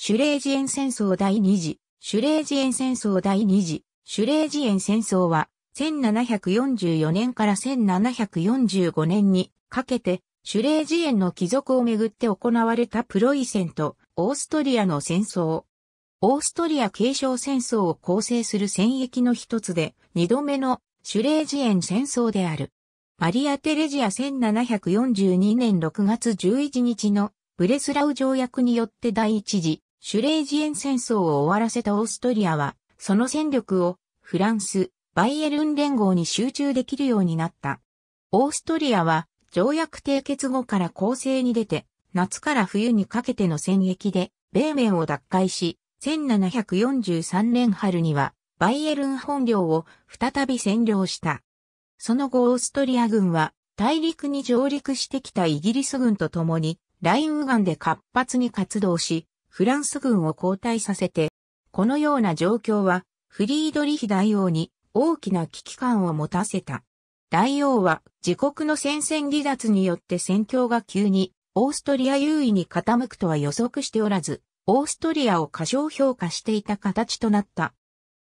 シュレージエン戦争第二次、シュレージエン戦争第二次、シュレージエン戦争は、1744年から1745年にかけて、シュレージエンの貴族をめぐって行われたプロイセンとオーストリアの戦争。オーストリア継承戦争を構成する戦役の一つで、二度目のシュレージエン戦争である。マリア・テレジア1742年6月11日のブレスラウ条約によって第一次シュレージエン戦争を終わらせたオーストリアは、その戦力をフランス、バイエルン連合に集中できるようになった。オーストリアは、条約締結後から攻勢に出て、夏から冬にかけての戦役で、米面を奪回し、1743年春には、バイエルン本領を再び占領した。その後オーストリア軍は、大陸に上陸してきたイギリス軍と共に、ラインウガンで活発に活動し、フランス軍を後退させて、このような状況はフリードリヒ大王に大きな危機感を持たせた。大王は自国の戦線離脱によって戦況が急にオーストリア優位に傾くとは予測しておらず、オーストリアを過小評価していた形となった。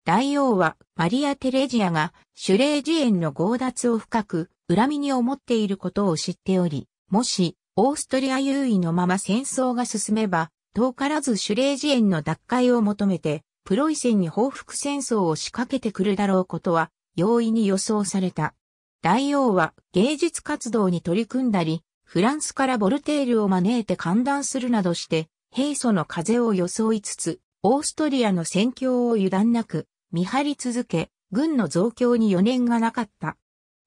大王はマリア・テレジアがシュレージエンの強奪を深く恨みに思っていることを知っており、もしオーストリア優位のまま戦争が進めば、遠からずシュレージエンの奪回を求めて、プロイセンに報復戦争を仕掛けてくるだろうことは容易に予想された。大王は芸術活動に取り組んだり、フランスからボルテールを招いて歓談するなどして、平素の風を装いつつ、オーストリアの戦況を油断なく、見張り続け、軍の増強に余念がなかった。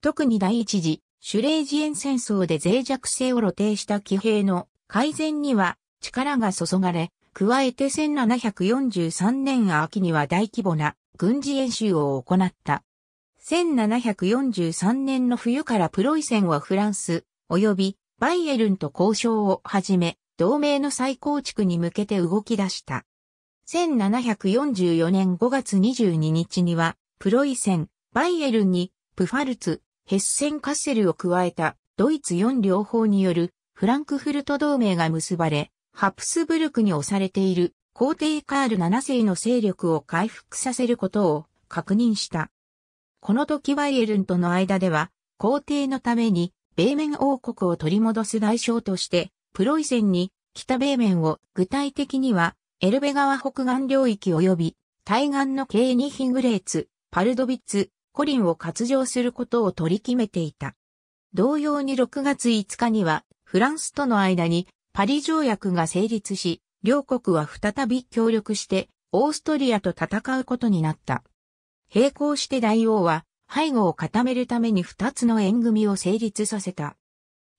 特に第一次、シュレージエン戦争で脆弱性を露呈した騎兵の改善には力が注がれ、加えて1743年秋には大規模な軍事演習を行った。1743年の冬からプロイセンはフランス、及びバイエルンと交渉を始め、同盟の再構築に向けて動き出した。1744年5月22日には、プロイセン、バイエルンに、プファルツ、ヘッセンカッセルを加えた、ドイツ4両方による、フランクフルト同盟が結ばれ、ハプスブルクに押されている皇帝カール7世の勢力を回復させることを確認した。この時ワイエルンとの間では、皇帝のために、米面王国を取り戻す代償として、プロイセンに北米面を具体的には、エルベ川北岸領域及び、対岸のケーニヒグレーツ、パルドビッツ、コリンを割譲することを取り決めていた。同様に6月5日には、フランスとの間にパリ条約が成立し、両国は再び協力して、オーストリアと戦うことになった。並行して大王は、背後を固めるために二つの縁組を成立させた。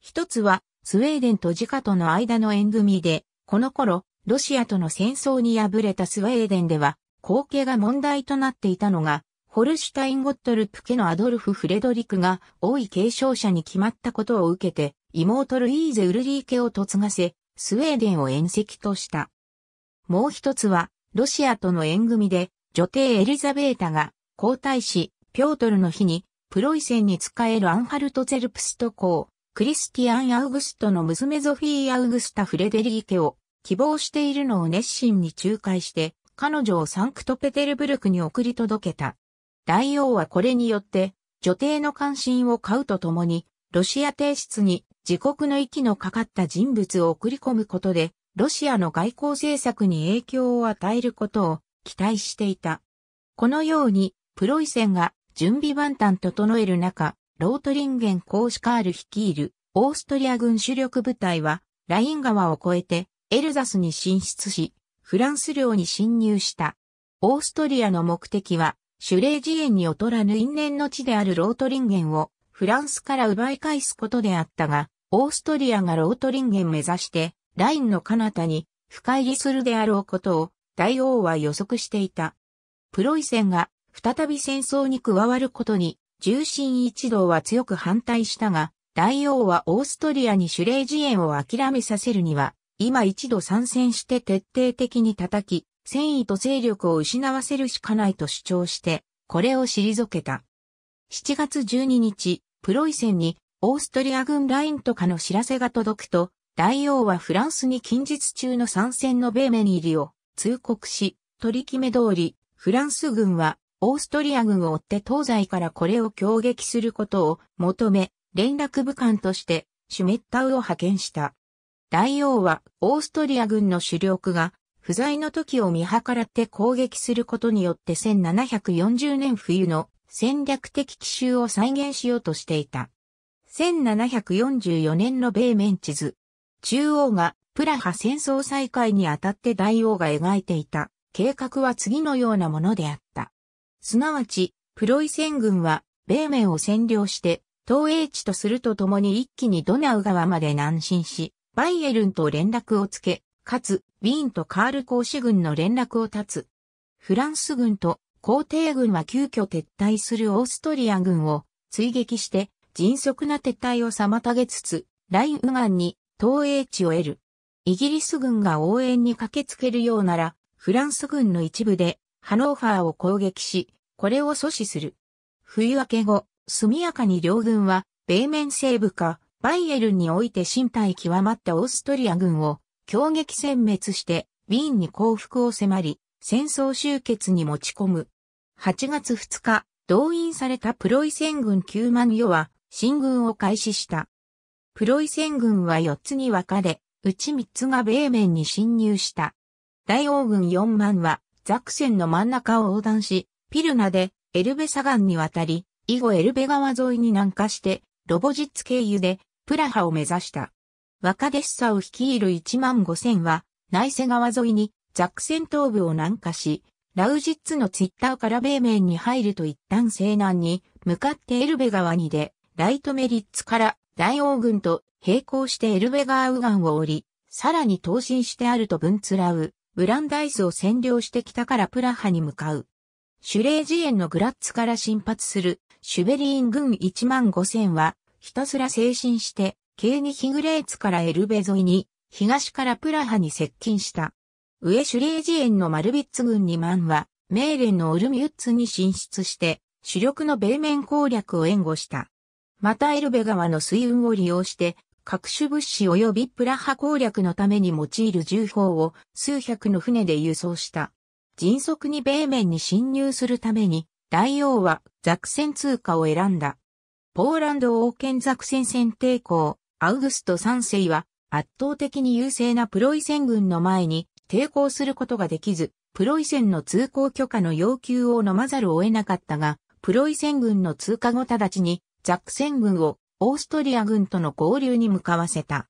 一つは、スウェーデンとジカとの間の縁組で、この頃、ロシアとの戦争に敗れたスウェーデンでは、後継が問題となっていたのが、ホルシュタイン・ゴットルプ家のアドルフ・フレドリクが王位継承者に決まったことを受けて、妹ルイーゼ・ウルリーケを嫁がせ、スウェーデンを縁石とした。もう一つは、ロシアとの縁組で、女帝エリザベータが皇太子、ピョートルの日に、プロイセンに仕えるアンハルト・ゼルプスト公、クリスティアン・アウグストの娘ゾフィー・アウグスタ・フレデリーケを希望しているのを熱心に仲介して、彼女をサンクトペテルブルクに送り届けた。大王はこれによって、女帝の関心を買うとともに、ロシア帝室に自国の息のかかった人物を送り込むことで、ロシアの外交政策に影響を与えることを期待していた。このように、プロイセンが準備万端整える中、ロートリンゲン公シカール率いるオーストリア軍主力部隊は、ライン川を越えてエルザスに進出し、フランス領に侵入した。オーストリアの目的は、シュレージに劣らぬ因縁の地であるロートリンゲンをフランスから奪い返すことであったが、オーストリアがロートリンゲン目指して、ラインの彼方に深入りするであろうことを大王は予測していた。プロイセンが再び戦争に加わることに重心一同は強く反対したが、大王はオーストリアに主霊。自演を諦めさせるには、今一度参戦して徹底的に叩き、戦意と勢力を失わせるしかないと主張して、これを退けた。7月12日、プロイセンにオーストリア軍ラインとかの知らせが届くと、大王はフランスに近日中の参戦のベーメン入りを通告し、取り決め通り、フランス軍はオーストリア軍を追って東西からこれを攻撃することを求め、連絡部官としてシュメッタウを派遣した。大王はオーストリア軍の主力が不在の時を見計らって攻撃することによって1740年冬の戦略的奇襲を再現しようとしていた。1744年の米面地図。中央がプラハ戦争再開にあたって大王が描いていた計画は次のようなものであった。すなわち、プロイセン軍は米面を占領して東英地とするとともに一気にドナウ川まで南進し、バイエルンと連絡をつけ、かつ、ウィーンとカール公使軍の連絡を断つ。フランス軍と皇帝軍は急遽撤退するオーストリア軍を追撃して、迅速な撤退を妨げつつ、ライン右岸に投影地を得る。イギリス軍が応援に駆けつけるようなら、フランス軍の一部でハノーファーを攻撃し、これを阻止する。冬明け後、速やかに両軍は、米面西部か、バイエルンにおいて身体極まったオーストリア軍を、強撃殲滅して、ウィーンに降伏を迫り、戦争終結に持ち込む。8月2日、動員されたプロイセン軍9万余は、進軍を開始した。プロイセン軍は4つに分かれ、うち3つが米面に侵入した。大王軍4万は、ザクセンの真ん中を横断し、ピルナでエルベガンに渡り、以後エルベ川沿いに南下して、ロボジッツ経由でプラハを目指した。若デッさを率いる1万5千は、内瀬川沿いにザクセン東部を南下し、ラウジッツのツイッターから米面に入ると一旦西南に、向かってエルベ川に出、ライトメリッツから大王軍と並行してエルベガーウガンを降り、さらに投進してあるとブンツラウ、ブランダイスを占領してきたからプラハに向かう。シュレージエンのグラッツから進発するシュベリーン軍1万5千はひたすら精神して、ケーニヒグレーツからエルベ沿いに、東からプラハに接近した。上シュレージエンのマルビッツ軍2万は、メーレンのオルミュッツに進出して、主力の米面攻略を援護した。またエルベ川の水運を利用して、各種物資及びプラハ攻略のために用いる重砲を数百の船で輸送した。迅速に米面に侵入するために、大王はザクセン通貨を選んだ。ポーランド王権ザクセン戦抵抗、アウグスト3世は圧倒的に優勢なプロイセン軍の前に抵抗することができず、プロイセンの通行許可の要求を飲まざるを得なかったが、プロイセン軍の通過後直ちにザックセン軍をオーストリア軍との合流に向かわせた。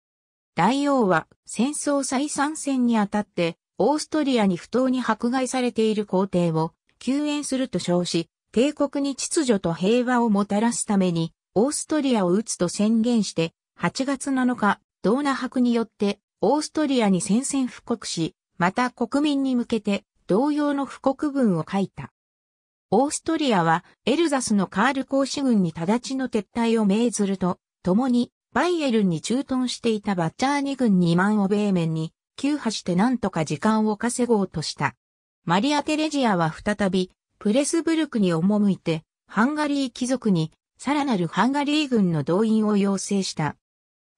大王は戦争再参戦にあたって、オーストリアに不当に迫害されている皇帝を救援すると称し、帝国に秩序と平和をもたらすために、オーストリアを撃つと宣言して、8月7日、ドーナ博によって、オーストリアに宣戦布告し、また国民に向けて、同様の布告文を書いた。オーストリアはエルザスのカール公使軍に直ちの撤退を命ずると、共にバイエルンに駐屯していたバッチャーニ軍2万を米面に、急破して何とか時間を稼ごうとした。マリア・テレジアは再び、プレスブルクに赴いて、ハンガリー貴族に、さらなるハンガリー軍の動員を要請した。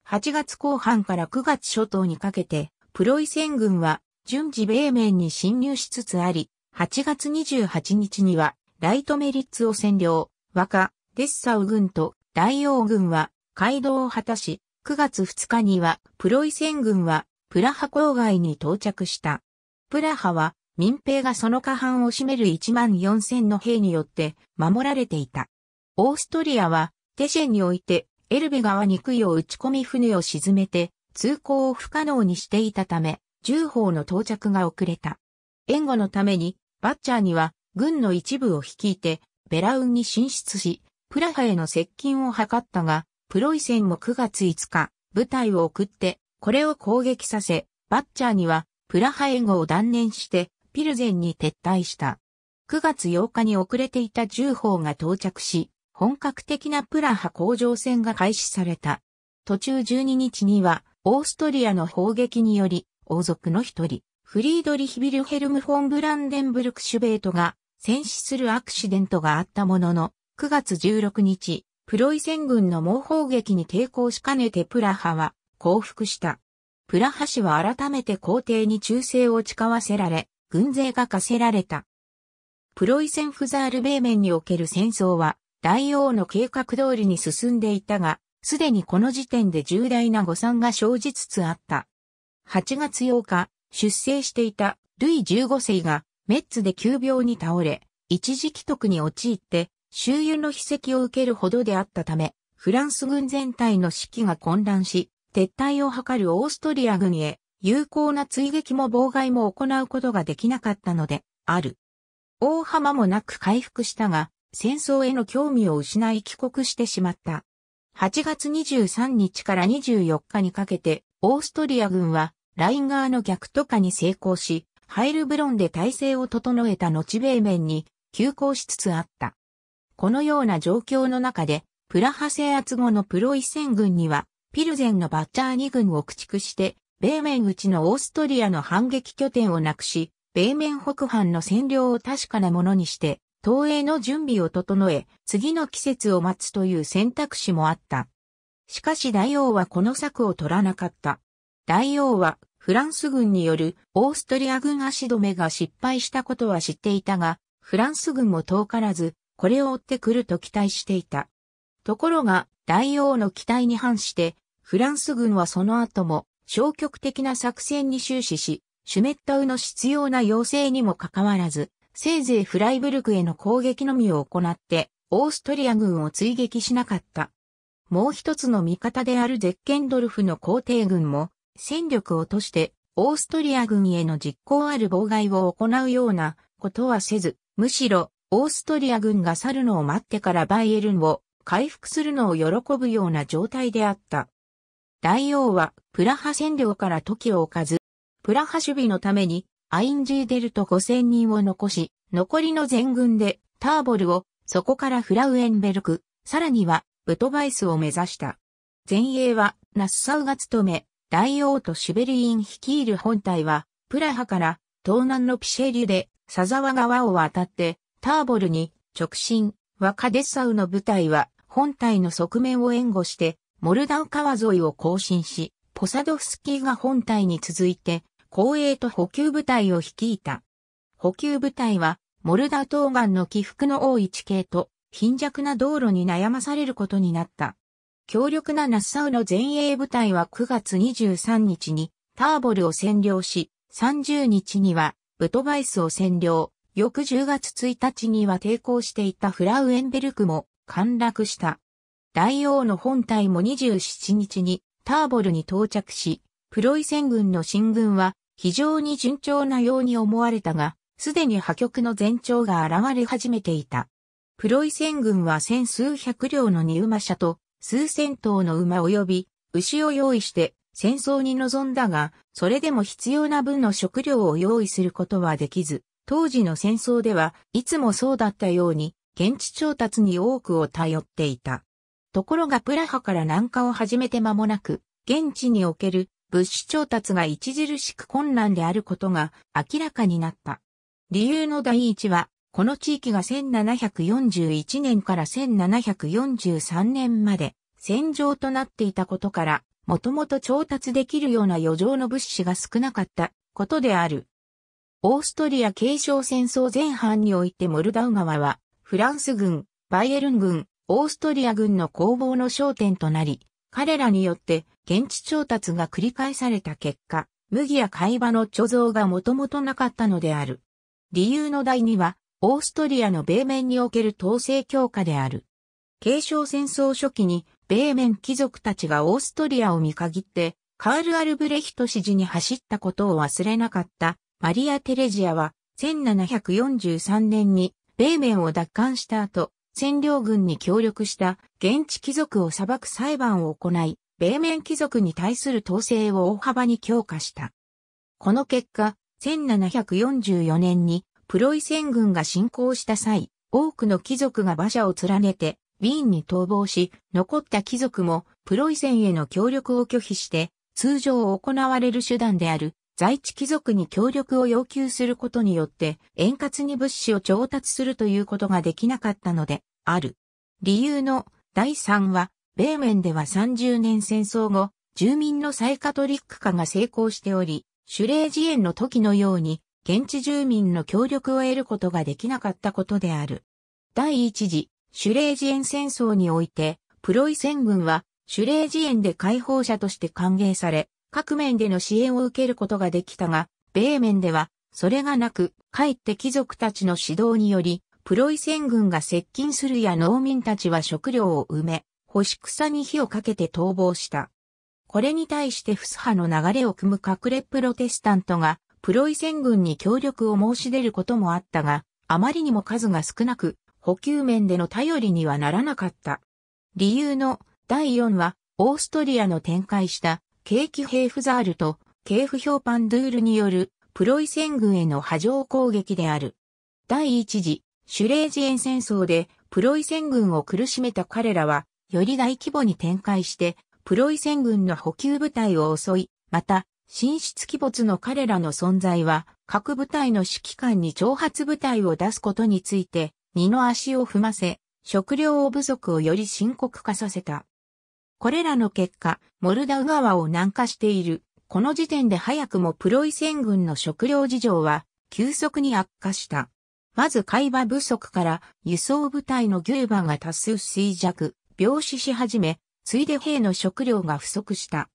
8月後半から9月初頭にかけて、プロイセン軍は順次米面に侵入しつつあり、8月28日にはライトメリッツを占領、若、デッサウ軍と大王軍は街道を果たし、9月2日にはプロイセン軍はプラハ郊外に到着した。プラハは民兵がその下半を占める1万4000の兵によって守られていた。オーストリアはテシェンにおいてエルベ川に杭を打ち込み船を沈めて通行を不可能にしていたため、重砲の到着が遅れた。援護のためにバッチャーには軍の一部を率いて、ベラウンに進出し、プラハへの接近を図ったが、プロイセンも9月5日、部隊を送って、これを攻撃させ、バッチャーには、プラハ援護を断念して、ピルゼンに撤退した。9月8日に遅れていた重砲が到着し、本格的なプラハ工場戦が開始された。途中12日には、オーストリアの砲撃により、王族の一人、フリードリヒ・ビルヘルム・フォン・ブランデンブルク・シュベートが戦死するアクシデントがあったものの、9月16日、プロイセン軍の猛砲撃に抵抗しかねてプラハは降伏した。プラハ氏は改めて皇帝に忠誠を誓わせられ、軍勢が課せられた。プロイセンフザール米面における戦争は、大王の計画通りに進んでいたが、すでにこの時点で重大な誤算が生じつつあった。8月8日、出生していたルイ15世がメッツで急病に倒れ、一時帰得に陥って周遊の筆跡を受けるほどであったため、フランス軍全体の士気が混乱し、撤退を図るオーストリア軍へ有効な追撃も妨害も行うことができなかったので、ある。大浜もなく回復したが、戦争への興味を失い帰国してしまった。8月23日から24日にかけて、オーストリア軍はライン側の逆渡下に成功し、ハイルブロンで体制を整えた後米面に急行しつつあった。このような状況の中で、プラハ制圧後のプロイセン軍には、ピルゼンのバッチャーニ軍を駆逐して、米面内のオーストリアの反撃拠点をなくし、米面北藩の占領を確かなものにして、東映の準備を整え、次の季節を待つという選択肢もあった。しかし大王はこの策を取らなかった。大王はフランス軍によるオーストリア軍足止めが失敗したことは知っていたが、フランス軍も遠からず、これを追ってくると期待していた。ところが、大王の期待に反して、フランス軍はその後も消極的な作戦に終始し、シュメッタウの必要な要請にもかかわらず、せいぜいフライブルクへの攻撃のみを行って、オーストリア軍を追撃しなかった。もう一つの味方であるゼッケンドルフの皇帝軍も、戦力を落としてオーストリア軍への実行ある妨害を行うようなことはせず、むしろオーストリア軍が去るのを待ってからバイエルンを回復するのを喜ぶような状態であった。大王はプラハ占領から時を置かず、プラハ守備のためにアインジーデルト5000人を残し、残りの全軍でターボルを、そこからフラウエンベルク、さらにはブトバイスを目指した。前衛はナッサウが務め、大王とシュベリーン率いる本隊は、プラハから東南のピシェリュでサザワ川を渡って、ターボルに直進、ワカデッサウの部隊は本隊の側面を援護して、モルダウ川沿いを行進し、ポサドフスキーが本隊に続いて、後衛と補給部隊を率いた。補給部隊は、モルダ東岸の起伏の多い地形と、貧弱な道路に悩まされることになった。強力なナッサウの前衛部隊は9月23日にターボルを占領し、30日にはブトバイスを占領、翌10月1日には抵抗していたフラウエンベルクも陥落した。大王の本隊も27日にターボルに到着し、プロイセン軍の進軍は非常に順調なように思われたが、すでに破局の前兆が現れ始めていた。プロイセン軍は千数百両の二馬車と数千頭の馬及び牛を用意して戦争に臨んだが、それでも必要な分の食料を用意することはできず、当時の戦争ではいつもそうだったように、現地調達に多くを頼っていた。ところがプラハから南下を始めて間もなく、現地における物資調達が著しく困難であることが明らかになった。理由の第一は、この地域が1741年から1743年まで戦場となっていたことから、もともと調達できるような余剰の物資が少なかったことである。オーストリア継承戦争前半においてモルダウ川は、フランス軍、バイエルン軍、オーストリア軍の攻防の焦点となり、彼らによって現地調達が繰り返された結果、麦や海馬の貯蔵がもともとなかったのである。理由の第2は、オーストリアの米面における統制強化である。継承戦争初期に、米面貴族たちがオーストリアを見限って、カール・アルブレヒト支持に走ったことを忘れなかったマリア・テレジアは1743年に米面を奪還した後、占領軍に協力した現地貴族を裁く裁判を行い、米面貴族に対する統制を大幅に強化した。この結果、1744年にプロイセン軍が侵攻した際、多くの貴族が馬車を連ねて、ウィーンに逃亡し、残った貴族もプロイセンへの協力を拒否して、通常行われる手段である在地貴族に協力を要求することによって円滑に物資を調達するということができなかったのである。理由の第3は、米面では30年戦争後、住民の再カトリック化が成功しており、シュレージエンの時のように現地住民の協力を得ることができなかったことである。第一次、シュレージエン戦争において、プロイセン軍は、シュレージエンで解放者として歓迎され、各面での支援を受けることができたが、米面では、それがなく、かえって貴族たちの指導により、プロイセン軍が接近するや農民たちは食料を埋め、干し草に火をかけて逃亡した。これに対してフス派の流れを組む隠れプロテスタントがプロイセン軍に協力を申し出ることもあったが、あまりにも数が少なく、補給面での頼りにはならなかった。理由の第4は、オーストリアの展開した景気ヘイフザールとケーフ評判ドゥールによるプロイセン軍への波状攻撃である。第一次シュレージエン戦争でプロイセン軍を苦しめた彼らはより大規模に展開してプロイセン軍の補給部隊を襲い、また神出鬼没の彼らの存在は、各部隊の指揮官に挑発部隊を出すことについて、二の足を踏ませ、食料不足をより深刻化させた。これらの結果、モルダウ川を南下している。この時点で早くもプロイセン軍の食料事情は急速に悪化した。まず海馬不足から輸送部隊の牛馬が多数衰弱、病死し始め、ついで兵の食料が不足した。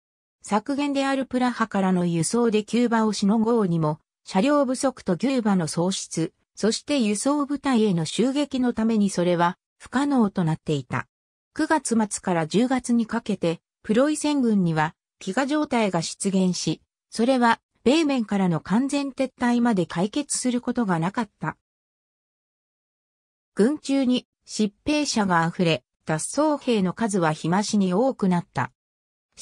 削減であるプラハからの輸送でキューバをしのごうにも、車両不足とキューバの喪失、そして輸送部隊への襲撃のためにそれは不可能となっていた。9月末から10月にかけて、プロイセン軍には飢餓状態が出現し、それは米面からの完全撤退まで解決することがなかった。軍中に疾病者が溢れ、脱走兵の数は日増しに多くなった。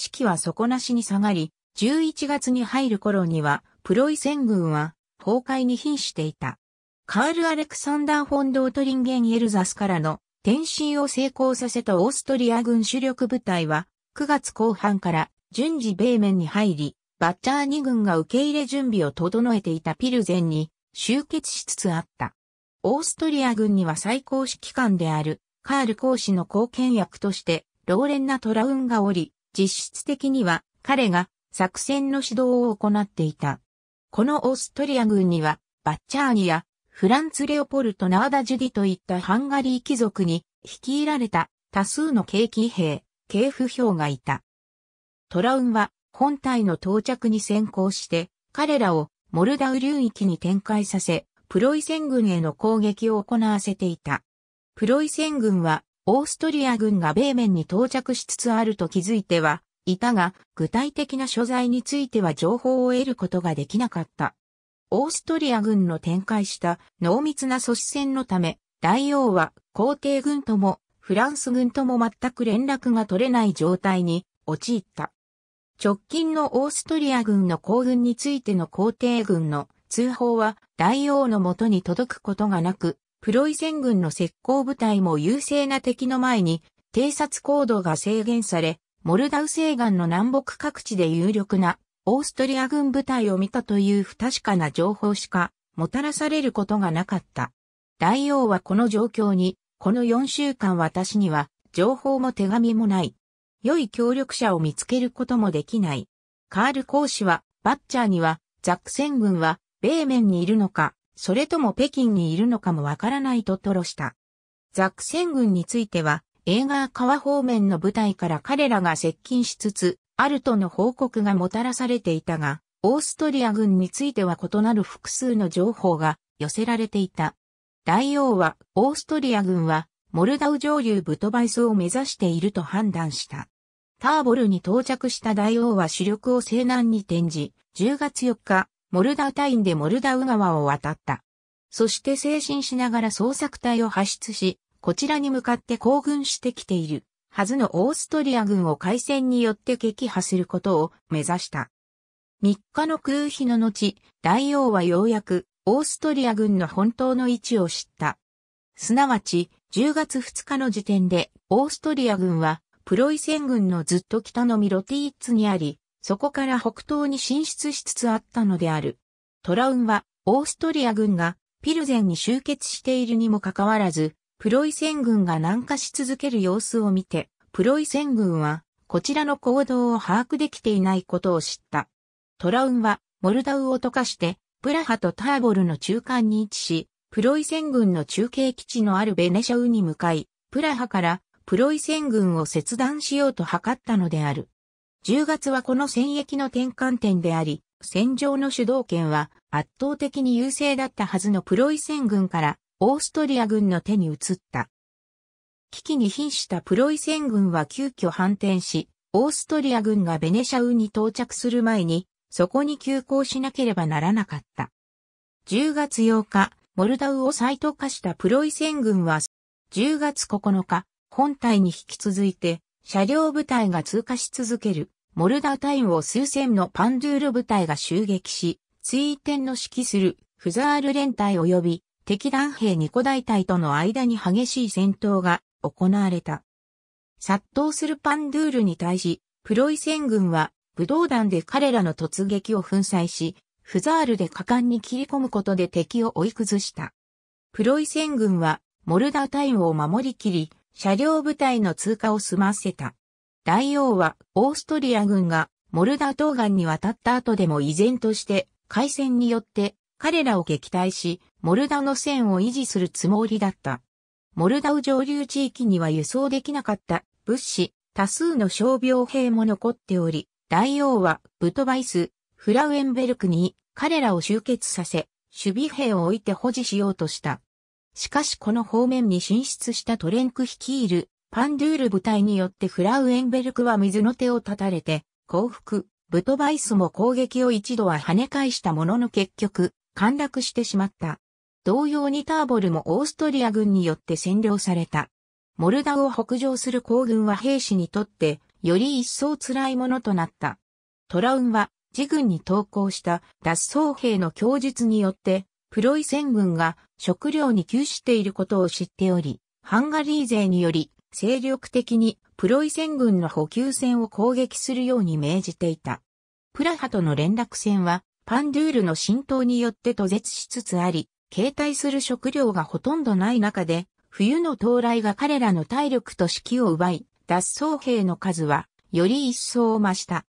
士気は底なしに下がり、11月に入る頃には、プロイセン軍は崩壊に瀕していた。カール・アレクサンダー・フォンドオトリンゲン・エルザスからの転身を成功させたオーストリア軍主力部隊は、9月後半から順次米面に入り、バッチャー2軍が受け入れ準備を整えていたピルゼンに集結しつつあった。オーストリア軍には最高指揮官であるカール公使の貢献役としてローレンナ・トラウンがおり、実質的には彼が作戦の指導を行っていた。このオーストリア軍には、バッチャーニやフランツ・レオポルト・ナーダ・ジュディといったハンガリー貴族に率いられた多数の軽騎兵、軽不評がいた。トラウンは本体の到着に先行して、彼らをモルダウ流域に展開させ、プロイセン軍への攻撃を行わせていた。プロイセン軍はオーストリア軍が米面に到着しつつあると気づいては、いたが、具体的な所在については情報を得ることができなかった。オーストリア軍の展開した濃密な阻止戦のため、大王は皇帝軍ともフランス軍とも全く連絡が取れない状態に陥った。直近のオーストリア軍の行軍についての皇帝軍の通報は大王のもとに届くことがなく、プロイセン軍の石膏部隊も優勢な敵の前に、偵察行動が制限され、モルダウ西岸の南北各地で有力なオーストリア軍部隊を見たという不確かな情報しかもたらされることがなかった。大王はこの状況に、この4週間私には情報も手紙もない。良い協力者を見つけることもできない。カール公使は、バッチャーには、ザック戦軍は、米面にいるのか、それとも北京にいるのかもわからないと吐露した。ザクセン軍については、映画川方面の部隊から彼らが接近しつつ、あるとの報告がもたらされていたが、オーストリア軍については異なる複数の情報が寄せられていた。大王は、オーストリア軍は、モルダウ上流ブトバイスを目指していると判断した。ターボルに到着した大王は主力を西南に転じ、10月4日、モルダウタインでモルダウ川を渡った。そして精神しながら捜索隊を発出し、こちらに向かって行軍してきているはずのオーストリア軍を海戦によって撃破することを目指した。3日の空飛の後、大王はようやくオーストリア軍の本当の位置を知った。すなわち、10月2日の時点で、オーストリア軍は、プロイセン軍のずっと北のミロティーツにあり、そこから北東に進出しつつあったのである。トラウンは、オーストリア軍がピルゼンに集結しているにもかかわらず、プロイセン軍が南下し続ける様子を見て、プロイセン軍は、こちらの行動を把握できていないことを知った。トラウンは、モルダウを溶かして、プラハとターボルの中間に位置し、プロイセン軍の中継基地のあるベネシャウに向かい、プラハからプロイセン軍を切断しようと図ったのである。10月はこの戦役の転換点であり、戦場の主導権は圧倒的に優勢だったはずのプロイセン軍からオーストリア軍の手に移った。危機に瀕したプロイセン軍は急遽反転し、オーストリア軍がベネシャウに到着する前に、そこに急行しなければならなかった。10月8日、モルダウを再渡化したプロイセン軍は、10月9日、本体に引き続いて、車両部隊が通過し続ける、モルダーイムを数千のパンドゥール部隊が襲撃し、追点の指揮するフザール連隊及び敵団兵ニコ大隊との間に激しい戦闘が行われた。殺到するパンドゥールに対し、プロイセン軍は武道弾で彼らの突撃を粉砕し、フザールで果敢に切り込むことで敵を追い崩した。プロイセン軍はモルダーイムを守りきり、車両部隊の通過を済ませた。大王はオーストリア軍がモルダ東岸に渡った後でも依然として海戦によって彼らを撃退し、モルダの線を維持するつもりだった。モルダウ上流地域には輸送できなかった物資、多数の傷病兵も残っており、大王はブトバイス、フラウエンベルクに彼らを集結させ、守備兵を置いて保持しようとした。しかしこの方面に進出したトレンク率いるパンドゥール部隊によってフラウエンベルクは水の手を断たれて降伏、ブトバイスも攻撃を一度は跳ね返したものの結局、陥落してしまった。同様にターボルもオーストリア軍によって占領された。モルダウを北上する行軍は兵士にとって、より一層辛いものとなった。トラウンは、自軍に投降した脱走兵の供述によって、プロイセン軍が食料に窮していることを知っており、ハンガリー勢により、精力的にプロイセン軍の補給船を攻撃するように命じていた。プラハとの連絡船は、パンドゥールの浸透によって途絶しつつあり、携帯する食料がほとんどない中で、冬の到来が彼らの体力と士気を奪い、脱走兵の数は、より一層増した。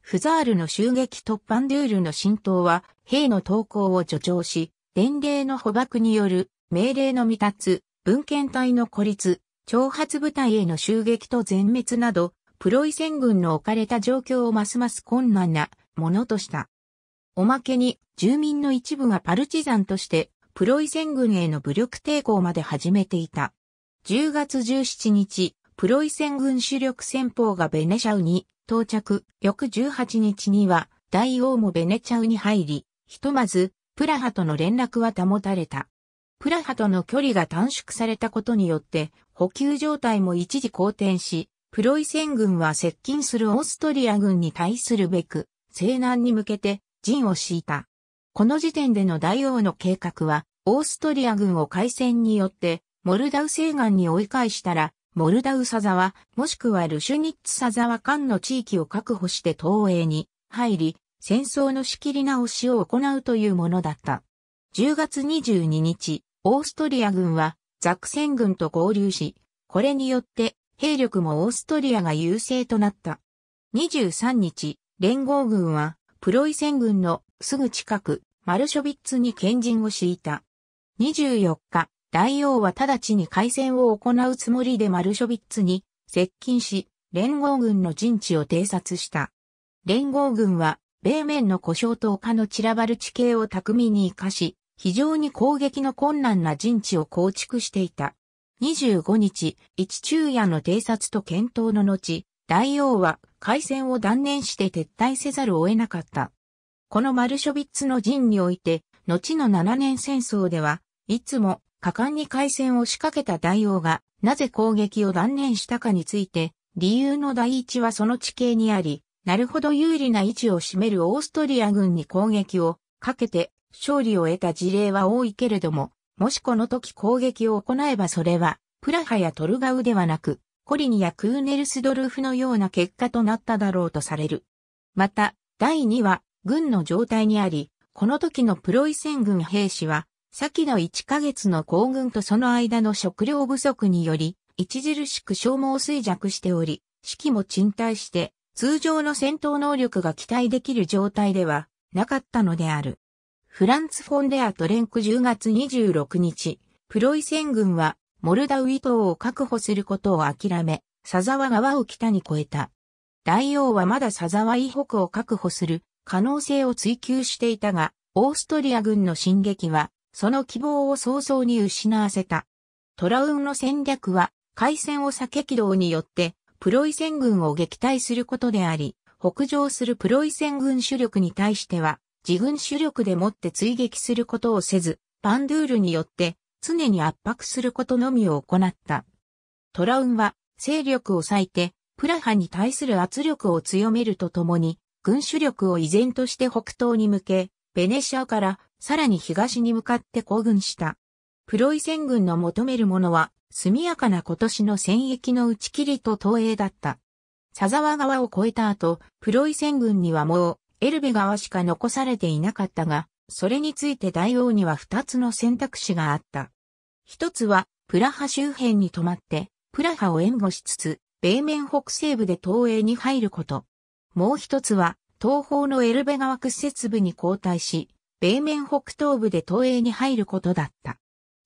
フザールの襲撃とパンドゥールの浸透は、兵の投降を助長し、伝令の捕獲による、命令の未達、文献隊の孤立、挑発部隊への襲撃と全滅など、プロイセン軍の置かれた状況をますます困難なものとした。おまけに、住民の一部がパルチザンとして、プロイセン軍への武力抵抗まで始めていた。10月17日、プロイセン軍主力戦法がベネシャウに到着、翌18日には、大王もベネチャウに入り、ひとまず、プラハとの連絡は保たれた。プラハとの距離が短縮されたことによって、補給状態も一時好転し、プロイセン軍は接近するオーストリア軍に対するべく、西南に向けて陣を敷いた。この時点での大王の計画は、オーストリア軍を海戦によって、モルダウ西岸に追い返したら、モルダウサザワ、もしくはルシュニッツサザワ間の地域を確保して東映に入り、戦争の仕切り直しを行うというものだった。10月22日、オーストリア軍はザクセン軍と合流し、これによって兵力もオーストリアが優勢となった。23日、連合軍はプロイセン軍のすぐ近くマルショビッツに賢人を敷いた。24日、大王は直ちに海戦を行うつもりでマルショビッツに接近し、連合軍の陣地を偵察した。連合軍は米面の故障と丘の散らばる地形を巧みに活かし、非常に攻撃の困難な陣地を構築していた。25日、一昼夜の偵察と検討の後、大王は海戦を断念して撤退せざるを得なかった。このマルショビッツの陣において、後の7年戦争では、いつも果敢に海戦を仕掛けた大王が、なぜ攻撃を断念したかについて、理由の第一はその地形にあり、なるほど有利な位置を占めるオーストリア軍に攻撃をかけて勝利を得た事例は多いけれども、もしこの時攻撃を行えばそれは、プラハやトルガウではなく、コリニやクーネルスドルフのような結果となっただろうとされる。また、第2は、軍の状態にあり、この時のプロイセン軍兵士は、先の1ヶ月の行軍とその間の食料不足により、著しく消耗衰弱しており、士気も沈滞して、通常の戦闘能力が期待できる状態ではなかったのである。フランツ・フォンデアトレンク10月26日、プロイセン軍はモルダウイ島を確保することを諦め、サザワ川を北に越えた。大王はまだサザワ以北を確保する可能性を追求していたが、オーストリア軍の進撃は、その希望を早々に失わせた。トラウンの戦略は、海戦を避け軌道によって、プロイセン軍を撃退することであり、北上するプロイセン軍主力に対しては、自軍主力でもって追撃することをせず、バンドゥールによって常に圧迫することのみを行った。トラウンは勢力を割いて、プラハに対する圧力を強めるとともに、軍主力を依然として北東に向け、ベネシアからさらに東に向かって行軍した。プロイセン軍の求めるものは、速やかな今年の戦役の打ち切りと投影だった。佐沢川を越えた後、プロイセン軍にはもう、エルベ川しか残されていなかったが、それについて大王には二つの選択肢があった。一つは、プラハ周辺に泊まって、プラハを援護しつつ、米面北西部で東映に入ること。もう一つは、東方のエルベ川屈折部に交代し、米面北東部で東映に入ることだった。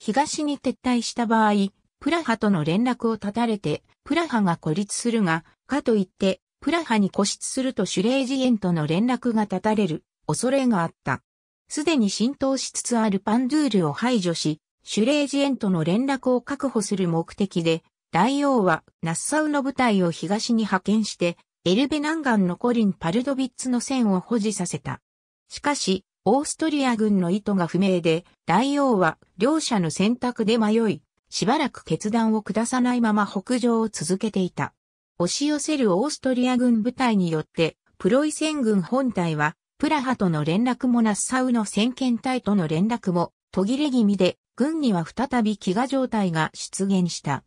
東に撤退した場合、プラハとの連絡を断たれて、プラハが孤立するが、かといって、プラハに固執するとシュレージエンとの連絡が断たれる恐れがあった。すでに浸透しつつあるパンドゥールを排除し、シュレージエンとの連絡を確保する目的で、大王はナッサウの部隊を東に派遣して、エルベ南岸のコリン・パルドビッツの線を保持させた。しかし、オーストリア軍の意図が不明で、大王は両者の選択で迷い、しばらく決断を下さないまま北上を続けていた。押し寄せるオーストリア軍部隊によって、プロイセン軍本体は、プラハとの連絡もナッサウの先遣隊との連絡も途切れ気味で、軍には再び飢餓状態が出現した。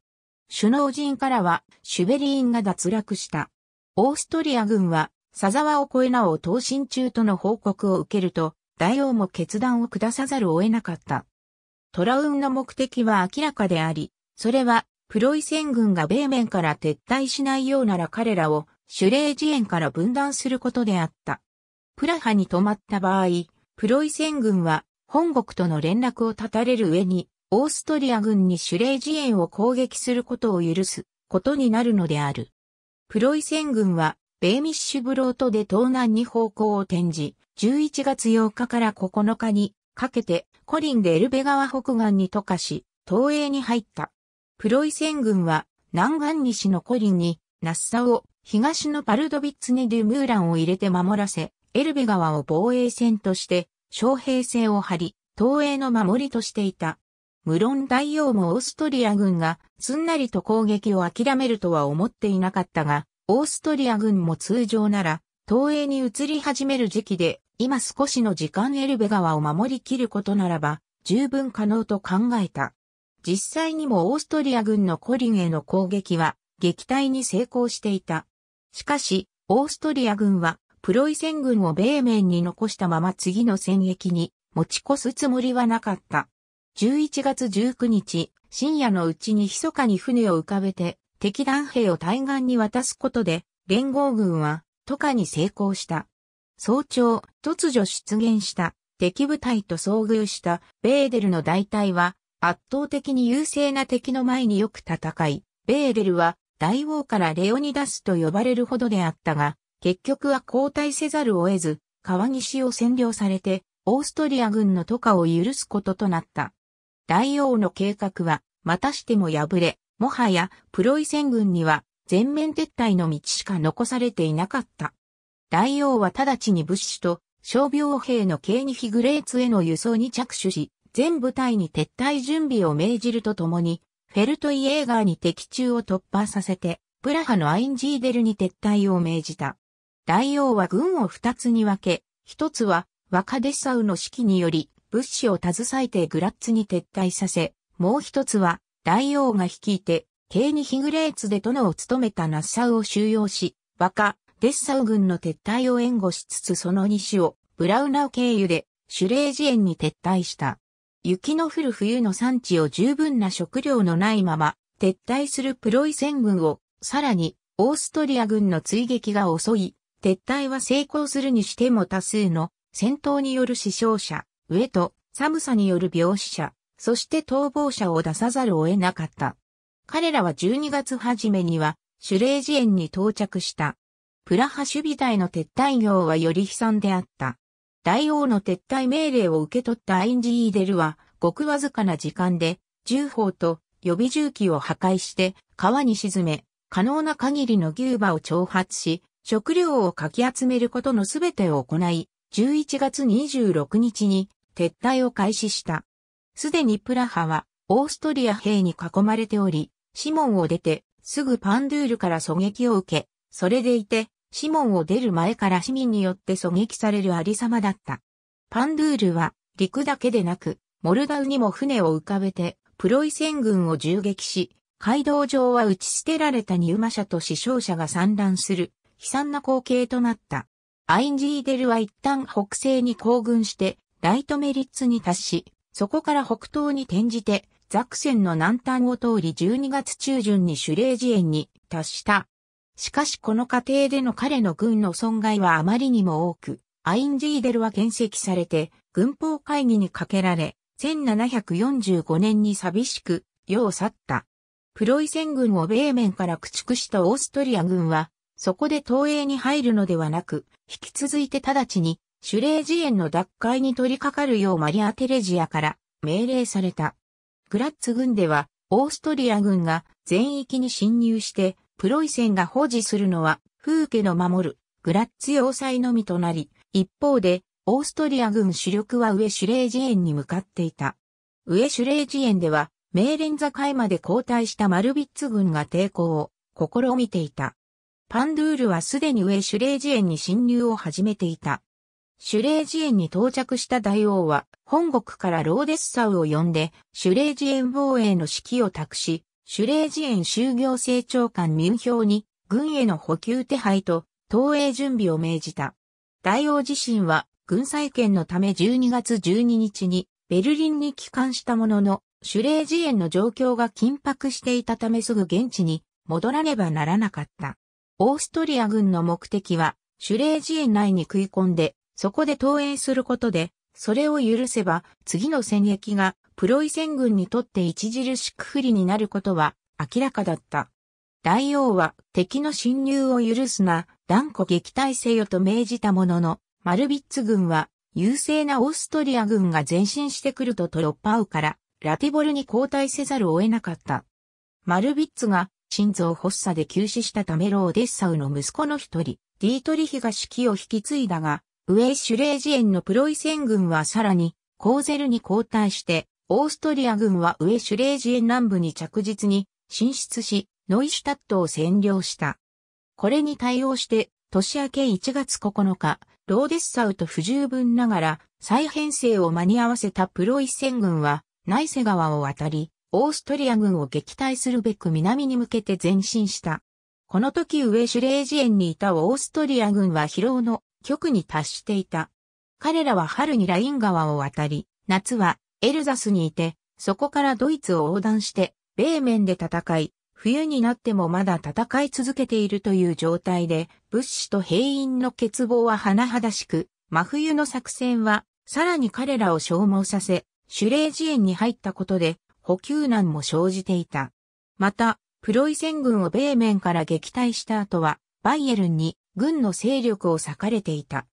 首脳陣からは、シュベリーンが脱落した。オーストリア軍は、サザワを越えなお東進中との報告を受けると、大王も決断を下さざるを得なかった。トラウンの目的は明らかであり、それはプロイセン軍が米面から撤退しないようなら彼らをシュレージから分断することであった。プラハに泊まった場合、プロイセン軍は本国との連絡を断たれる上に、オーストリア軍にシュレージを攻撃することを許すことになるのである。プロイセン軍はベーミッシュブロートで東南に方向を転じ、11月8日から9日にかけてコリンでエルベ川北岸に渡過し、東映に入った。プロイセン軍は南岸西のコリンにナッサを東のパルドビッツネ・デュ・ムーランを入れて守らせ、エルベ川を防衛線として将兵制を張り、東映の守りとしていた。無論大王もオーストリア軍がすんなりと攻撃を諦めるとは思っていなかったが、オーストリア軍も通常なら、東映に移り始める時期で、今少しの時間エルベ川を守りきることならば、十分可能と考えた。実際にもオーストリア軍のコリンへの攻撃は、撃退に成功していた。しかし、オーストリア軍は、プロイセン軍を米面に残したまま次の戦役に持ち越すつもりはなかった。11月19日、深夜のうちに密かに船を浮かべて、敵弾兵を対岸に渡すことで、連合軍は、渡河に成功した。早朝、突如出現した敵部隊と遭遇したベーデルの大隊は圧倒的に優勢な敵の前によく戦い、ベーデルは大王からレオニダスと呼ばれるほどであったが、結局は交代せざるを得ず、川岸を占領されて、オーストリア軍の渡河を許すこととなった。大王の計画は、またしても破れ、もはやプロイセン軍には全面撤退の道しか残されていなかった。大王は直ちに物資と傷病兵の軽に非グレーツへの輸送に着手し、全部隊に撤退準備を命じるとともに、フェルトイエーガーに敵中を突破させて、プラハのアインジーデルに撤退を命じた。大王は軍を二つに分け、一つは若デ子サウの指揮により物資を携えてグラッツに撤退させ、もう一つは大王が率いて、ケにヒグレーツで殿を務めたナッサウを収容し、バカ、デッサウ軍の撤退を援護しつつその西を、ブラウナウ経由で、シュレージ園に撤退した。雪の降る冬の産地を十分な食料のないまま、撤退するプロイセン軍を、さらに、オーストリア軍の追撃が襲い、撤退は成功するにしても多数の、戦闘による死傷者、上と寒さによる病死者、そして逃亡者を出さざるを得なかった。彼らは12月初めには、シュレージ園に到着した。プラハ守備隊の撤退業はより悲惨であった。大王の撤退命令を受け取ったアインジーデルは、ごくわずかな時間で、重砲と予備重機を破壊して、川に沈め、可能な限りの牛馬を挑発し、食料をかき集めることのすべてを行い、11月26日に撤退を開始した。すでにプラハはオーストリア兵に囲まれており、シモンを出てすぐパンドゥールから狙撃を受け、それでいて、シモンを出る前から市民によって狙撃されるありさまだった。パンドゥールは陸だけでなく、モルダウにも船を浮かべて、プロイセン軍を銃撃し、街道上は打ち捨てられたニ入マ社と死傷者が散乱する悲惨な光景となった。アインジーデルは一旦北西に行軍して、ライトメリッツに達し、そこから北東に転じて、ザクセンの南端を通り12月中旬にシュレージ園に達した。しかしこの過程での彼の軍の損害はあまりにも多く、アインジーデルは検責されて、軍法会議にかけられ、1745年に寂しく、世を去った。プロイセン軍を米面から駆逐したオーストリア軍は、そこで東映に入るのではなく、引き続いて直ちにシュレージ園の奪回に取り掛かるようマリア・テレジアから命令された。グラッツ軍では、オーストリア軍が全域に侵入して、プロイセンが保持するのは、風景の守る、グラッツ要塞のみとなり、一方で、オーストリア軍主力は上シュレージ園に向かっていた。上シュレージ園では、メーレン境まで後退したマルビッツ軍が抵抗を試みていた。パンドゥールはすでに上シュレージ園に侵入を始めていた。シュレージ園に到着した大王は、本国からローデッサウを呼んで、シュレージ園防衛の指揮を託し、シュレージ園就業成長官民票に、軍への補給手配と、投影準備を命じた。大王自身は、軍再建のため12月12日に、ベルリンに帰還したものの、シュレージ園の状況が緊迫していたためすぐ現地に戻らねばならなかった。オーストリア軍の目的は、シュレージ園内に食い込んで、そこで投影することで、それを許せば、次の戦役がプロイセン軍にとって著しく不利になることは明らかだった。大王は敵の侵入を許すな、断固撃退せよと命じたものの、マルビッツ軍は優勢なオーストリア軍が前進してくるとトロッパウからラティボルに交代せざるを得なかった。マルビッツが心臓発作で急死したためローデッサウの息子の一人、ディートリヒが指揮を引き継いだが、ウェイシュレージエンのプロイセン軍はさらに、コーゼルに交代して、オーストリア軍はウェシュレージエン南部に着実に進出し、ノイシュタットを占領した。これに対応して、年明け1月9日、ローデッサウと不十分ながら再編成を間に合わせたプロイセン軍は、ナイセ川を渡り、オーストリア軍を撃退するべく南に向けて前進した。この時ウェシュレージエンにいたオーストリア軍は疲労の極に達していた。彼らは春にライン川を渡り、夏はエルザスにいて、そこからドイツを横断して、米面で戦い、冬になってもまだ戦い続けているという状態で、物資と兵員の欠乏は甚だしく、真冬の作戦は、さらに彼らを消耗させ、主礼。支援に入ったことで、補給難も生じていた。また、プロイセン軍を米面から撃退した後は、バイエルンに軍の勢力を裂かれていた。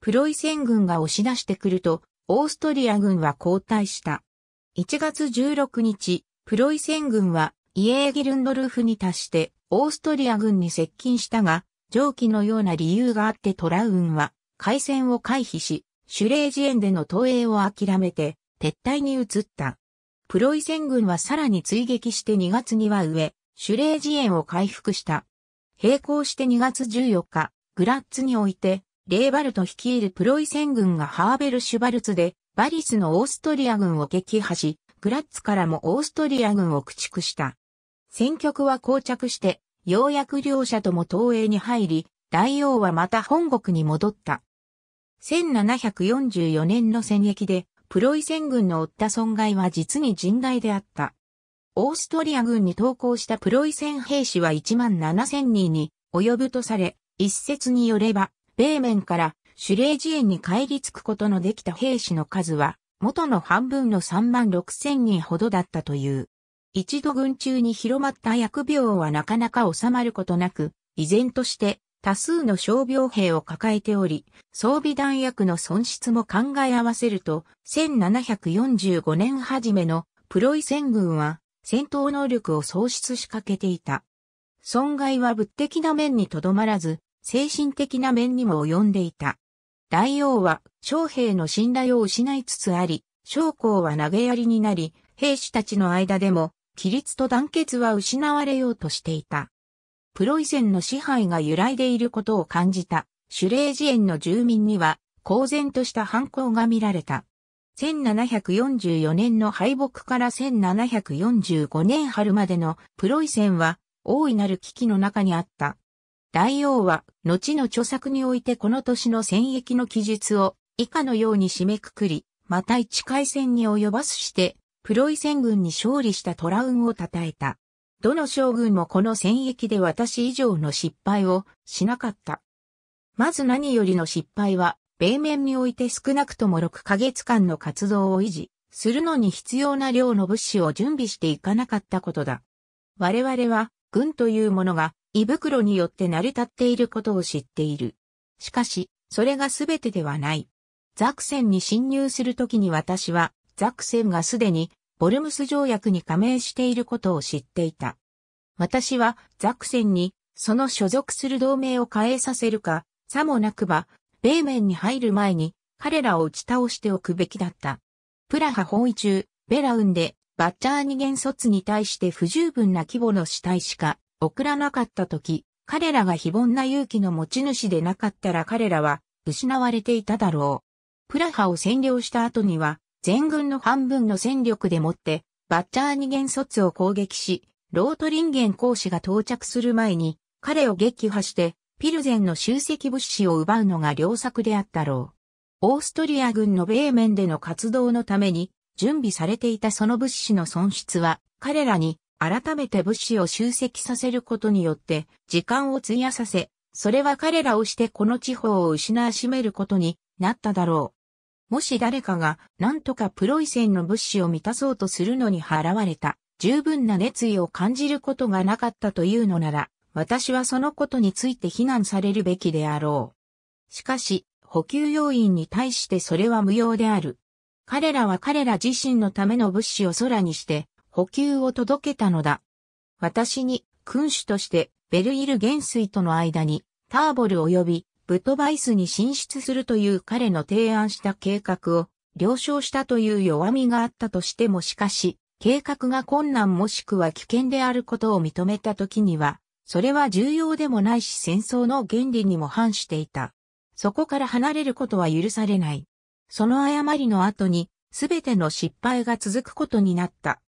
プロイセン軍が押し出してくると、オーストリア軍は後退した。1月16日、プロイセン軍はイエーギルンドルフに達してオーストリア軍に接近したが、上記のような理由があってトラウンは海戦を回避し、シュレージエンでの投影を諦めて撤退に移った。プロイセン軍はさらに追撃して2月には上、シュレージエンを回復した。並行して2月14日、グラッツにおいて、レーバルト率いるプロイセン軍がハーベル・シュバルツで、バリスのオーストリア軍を撃破し、グラッツからもオーストリア軍を駆逐した。戦局は膠着して、ようやく両者とも東映に入り、大王はまた本国に戻った。1744年の戦役で、プロイセン軍の負った損害は実に甚大であった。オーストリア軍に投降したプロイセン兵士は1万7千人に及ぶとされ、一説によれば、米面からシュレージ園に帰り着くことのできた兵士の数は、元の半分の3万6千人ほどだったという。一度軍中に広まった疫病はなかなか収まることなく、依然として多数の傷病兵を抱えており、装備弾薬の損失も考え合わせると、1745年初めのプロイセン軍は戦闘能力を喪失しかけていた。損害は物的な面にとどまらず、精神的な面にも及んでいた。大王は将兵の信頼を失いつつあり、将校は投げやりになり、兵士たちの間でも、規律と団結は失われようとしていた。プロイセンの支配が揺らいでいることを感じた、シュレージエンの住民には、公然とした反抗が見られた。1744年の敗北から1745年春までのプロイセンは大いなる危機の中にあった。大王は後の著作においてこの年の戦役の記述を以下のように締めくくり、また一回戦に及ばすして、プロイセン軍に勝利したトラウンを称えた。どの将軍もこの戦役で私以上の失敗をしなかった。まず何よりの失敗は、米面において少なくとも6ヶ月間の活動を維持するのに必要な量の物資を準備していかなかったことだ。我々は軍というものが胃袋によって成り立っていることを知っている。しかし、それが全てではない。ザクセンに侵入するときに私は、ザクセンがすでにボルムス条約に加盟していることを知っていた。私はザクセンにその所属する同盟を変えさせるか、さもなくば米面に入る前に彼らを打ち倒しておくべきだった。プラハ包囲中、ベラウンでバッチャーニ元卒に対して不十分な規模の死体しか送らなかった時、彼らが非凡な勇気の持ち主でなかったら彼らは失われていただろう。プラハを占領した後には、全軍の半分の戦力でもって、バッチャーニ元卒を攻撃し、ロートリンゲン公使が到着する前に、彼を撃破して、ピルゼンの集積物資を奪うのが良策であったろう。オーストリア軍の米面での活動のために準備されていたその物資の損失は彼らに改めて物資を集積させることによって時間を費やさせ、それは彼らをしてこの地方を失わしめることになっただろう。もし誰かが何とかプロイセンの物資を満たそうとするのに払われた十分な熱意を感じることがなかったというのなら、私はそのことについて非難されるべきであろう。しかし、補給要員に対してそれは無用である。彼らは彼ら自身のための物資を空にして、補給を届けたのだ。私に、君主として、ベルイル元帥との間に、ターボル及び、ブトバイスに進出するという彼の提案した計画を、了承したという弱みがあったとしてもしかし、計画が困難もしくは危険であることを認めた時には、それは重要でもないし戦争の原理にも反していた。そこから離れることは許されない。その誤りの後に、すべての失敗が続くことになった。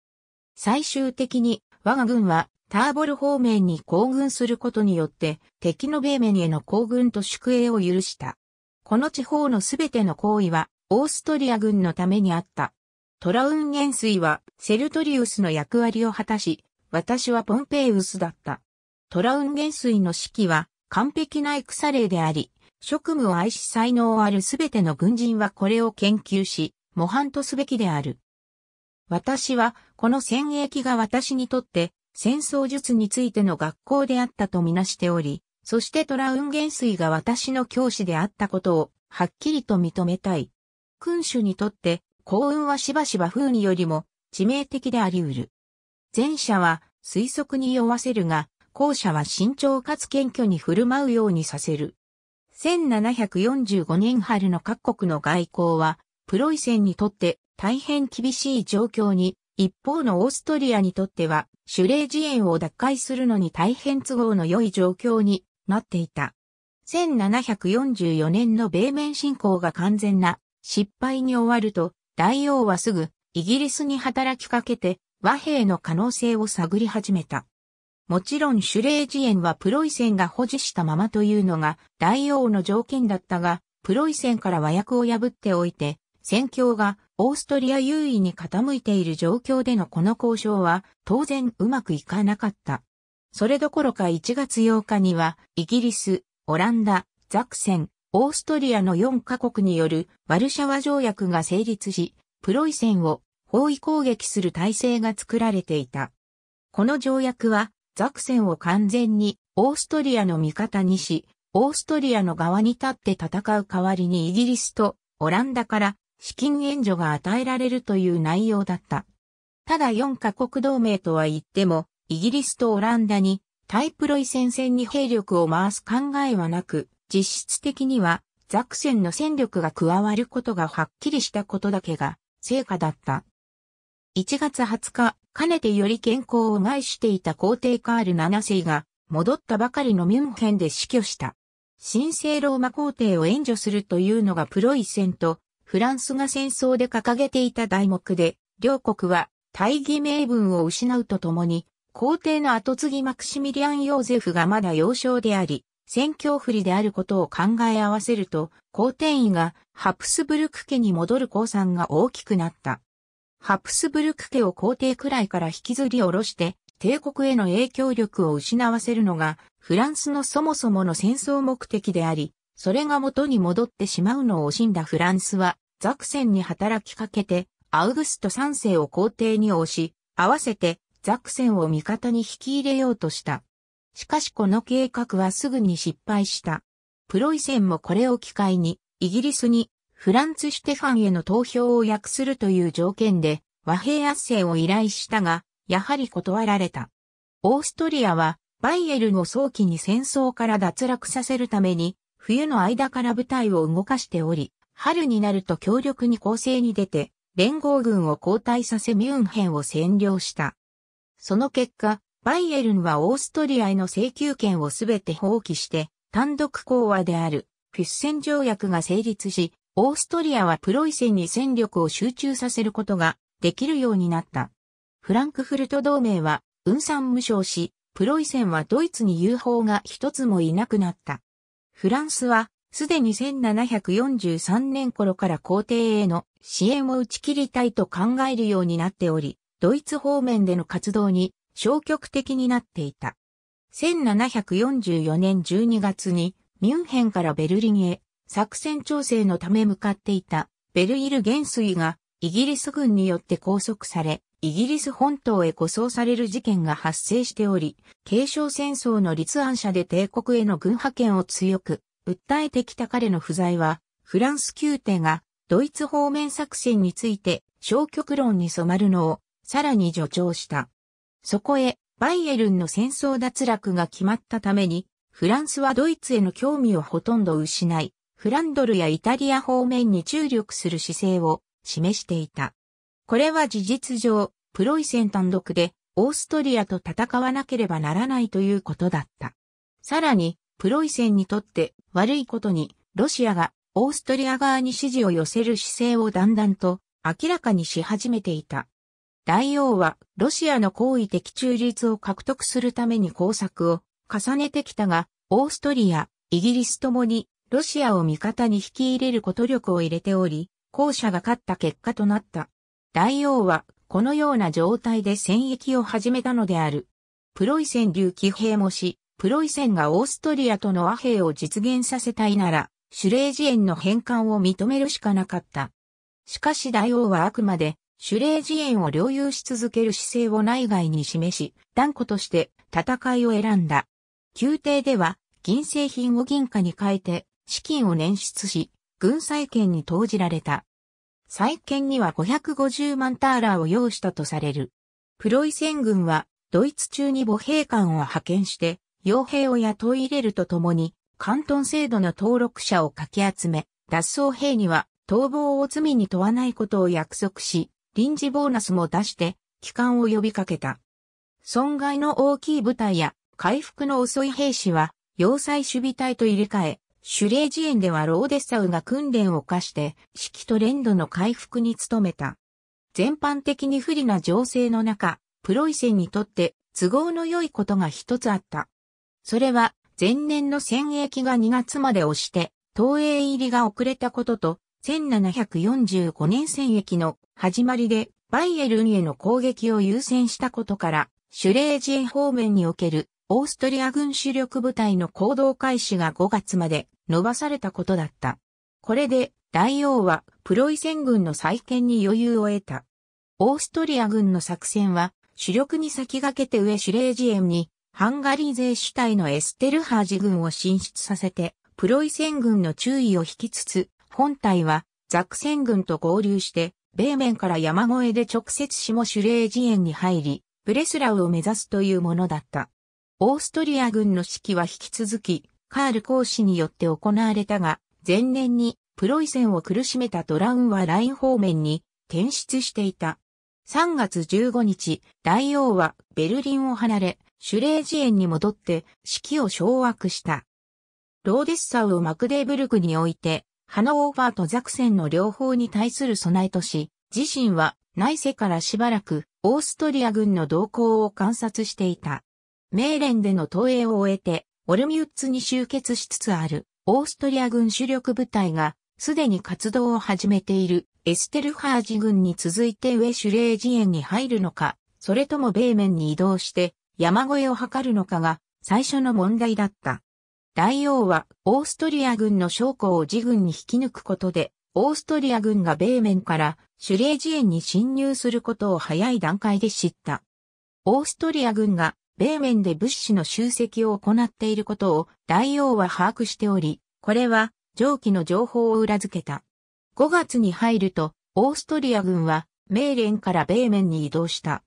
最終的に、我が軍は、ターボル方面に行軍することによって、敵の米面への行軍と宿営を許した。この地方のすべての行為は、オーストリア軍のためにあった。トラウン元帥は、セルトリウスの役割を果たし、私はポンペイウスだった。トラウン元帥の指揮は完璧な戦例であり、職務を愛し才能あるすべての軍人はこれを研究し、模範とすべきである。私は、この戦役が私にとって、戦争術についての学校であったとみなしており、そしてトラウン元帥が私の教師であったことを、はっきりと認めたい。君主にとって、幸運はしばしば風によりも、致命的であり得る。前者は、推測に酔わせるが、後者は慎重かつ謙虚に振る舞うようにさせる。1745年春の各国の外交は、プロイセンにとって大変厳しい状況に、一方のオーストリアにとっては、シュレージエンを奪回するのに大変都合の良い状況になっていた。1744年の米面侵攻が完全な失敗に終わると、大王はすぐイギリスに働きかけて和平の可能性を探り始めた。もちろんシュレージエンはプロイセンが保持したままというのが大王の条件だったが、プロイセンから和訳を破っておいて、戦況がオーストリア優位に傾いている状況でのこの交渉は当然うまくいかなかった。それどころか1月8日にはイギリス、オランダ、ザクセン、オーストリアの4カ国によるワルシャワ条約が成立し、プロイセンを包囲攻撃する体制が作られていた。この条約はザクセンを完全にオーストリアの味方にし、オーストリアの側に立って戦う代わりにイギリスとオランダから資金援助が与えられるという内容だった。ただ4カ国同盟とは言っても、イギリスとオランダにタイプロイ戦線に兵力を回す考えはなく、実質的にはザクセンの戦力が加わることがはっきりしたことだけが成果だった。1月20日、かねてより健康を害していた皇帝カール7世が、戻ったばかりのミュンヘンで死去した。神聖ローマ皇帝を援助するというのがプロイセンと、フランスが戦争で掲げていた題目で、両国は大義名分を失うとともに、皇帝の後継ぎマクシミリアン・ヨーゼフがまだ幼少であり、戦況不利であることを考え合わせると、皇帝位がハプスブルク家に戻る降参が大きくなった。ハプスブルク家を皇帝くらいから引きずり下ろして、帝国への影響力を失わせるのが、フランスのそもそもの戦争目的であり、それが元に戻ってしまうのを惜しんだフランスは、ザクセンに働きかけて、アウグスト3世を皇帝に押し、合わせてザクセンを味方に引き入れようとした。しかしこの計画はすぐに失敗した。プロイセンもこれを機会に、イギリスにフランツ・シュテファンへの投票を訳するという条件で和平圧政を依頼したが、やはり断られた。オーストリアはバイエルンを早期に戦争から脱落させるために、冬の間から部隊を動かしており、春になると強力に攻勢に出て、連合軍を交代させミュンヘンを占領した。その結果、バイエルンはオーストリアへの請求権をすべて放棄して、単独講和であるフィッセン条約が成立し、オーストリアはプロイセンに戦力を集中させることができるようになった。フランクフルト同盟は、運算無償し、プロイセンはドイツに友 o が一つもいなくなった。フランスは、すでに1743年頃から皇帝への支援を打ち切りたいと考えるようになっており、ドイツ方面での活動に消極的になっていた。1744年12月にミュンヘンからベルリンへ作戦調整のため向かっていたベルイル元帥がイギリス軍によって拘束され、イギリス本島へ護送される事件が発生しており、継承戦争の立案者で帝国への軍派遣を強く訴えてきた彼の不在は、フランス宮廷がドイツ方面作戦について消極論に染まるのをさらに助長した。そこへ、バイエルンの戦争脱落が決まったために、フランスはドイツへの興味をほとんど失い、フランドルやイタリア方面に注力する姿勢を示していた。これは事実上、プロイセン単独でオーストリアと戦わなければならないということだった。さらに、プロイセンにとって悪いことに、ロシアがオーストリア側に支持を寄せる姿勢をだんだんと明らかにし始めていた。大王はロシアの行為的中立を獲得するために工作を重ねてきたが、オーストリア、イギリスともにロシアを味方に引き入れること力を入れており、後者が勝った結果となった。大王は、このような状態で戦役を始めたのである。プロイセン流騎兵もし、プロイセンがオーストリアとの和平を実現させたいなら、シュレージエンの返還を認めるしかなかった。しかし大王はあくまで、シュレージエンを領有し続ける姿勢を内外に示し、断固として戦いを選んだ。宮廷では、銀製品を銀貨に変えて、資金を捻出し、軍債権に投じられた。債権には550万ターラーを要したとされる。プロイセン軍は、ドイツ中に母兵官を派遣して、傭兵を雇い入れるとともに、関東制度の登録者をかき集め、脱走兵には逃亡を罪に問わないことを約束し、臨時ボーナスも出して、帰還を呼びかけた。損害の大きい部隊や回復の遅い兵士は、要塞守備隊と入れ替え、シュレージ園ではローデッサウが訓練を課して、指揮と連度の回復に努めた。全般的に不利な情勢の中、プロイセンにとって都合の良いことが一つあった。それは、前年の戦役が2月まで押して、東映入りが遅れたことと、1745年戦役の始まりで、バイエルンへの攻撃を優先したことから、シュレージエン方面におけるオーストリア軍主力部隊の行動開始が5月まで伸ばされたことだった。これで大王はプロイセン軍の再建に余裕を得た。オーストリア軍の作戦は主力に先駆けて上シュレージエムにハンガリー勢主体のエステルハージ軍を進出させてプロイセン軍の注意を引きつつ本体はザクセン軍と合流して米面から山越えで直接下シュレージエンに入りブレスラウを目指すというものだった。オーストリア軍の指揮は引き続き、カール公使によって行われたが、前年にプロイセンを苦しめたドラウンはライン方面に転出していた。3月15日、大王はベルリンを離れ、シュレージ園に戻って指揮を掌握した。ローデッサウをマクデーブルクにおいて、ハノーバーとザクセンの両方に対する備えとし、自身は内世からしばらくオーストリア軍の動向を観察していた。メーレンでの投影を終えて、オルミュッツに集結しつつある、オーストリア軍主力部隊が、すでに活動を始めている、エステルハージ軍に続いて上シュレージ園に入るのか、それとも米面に移動して、山越えを図るのかが、最初の問題だった。大王は、オーストリア軍の将校を自軍に引き抜くことで、オーストリア軍が米面から、シュレージ園に侵入することを早い段階で知った。オーストリア軍が米面で物資の集積を行っていることを大王は把握しており、これは上記の情報を裏付けた。5月に入ると、オーストリア軍は、メーレンから米面に移動した。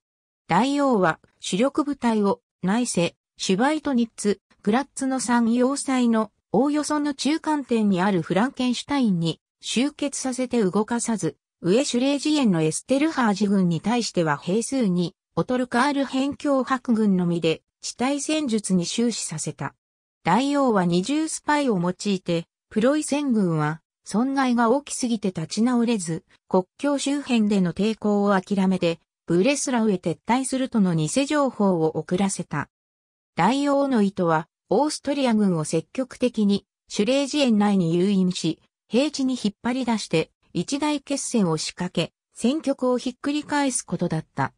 大王は主力部隊を内政、シュバイトニッツ、グラッツの三要塞のおおよその中間点にあるフランケンシュタインに集結させて動かさず、上シュレージエンのエステルハージ軍に対しては兵数にオトルカール辺境白軍のみで地対戦術に終始させた。大王は二重スパイを用いて、プロイセン軍は損害が大きすぎて立ち直れず、国境周辺での抵抗を諦めて、ブレスラウへ撤退するとの偽情報を送らせた。大王の意図は、オーストリア軍を積極的に、シュレージ園内に誘引し、平地に引っ張り出して、一大決戦を仕掛け、戦局をひっくり返すことだった。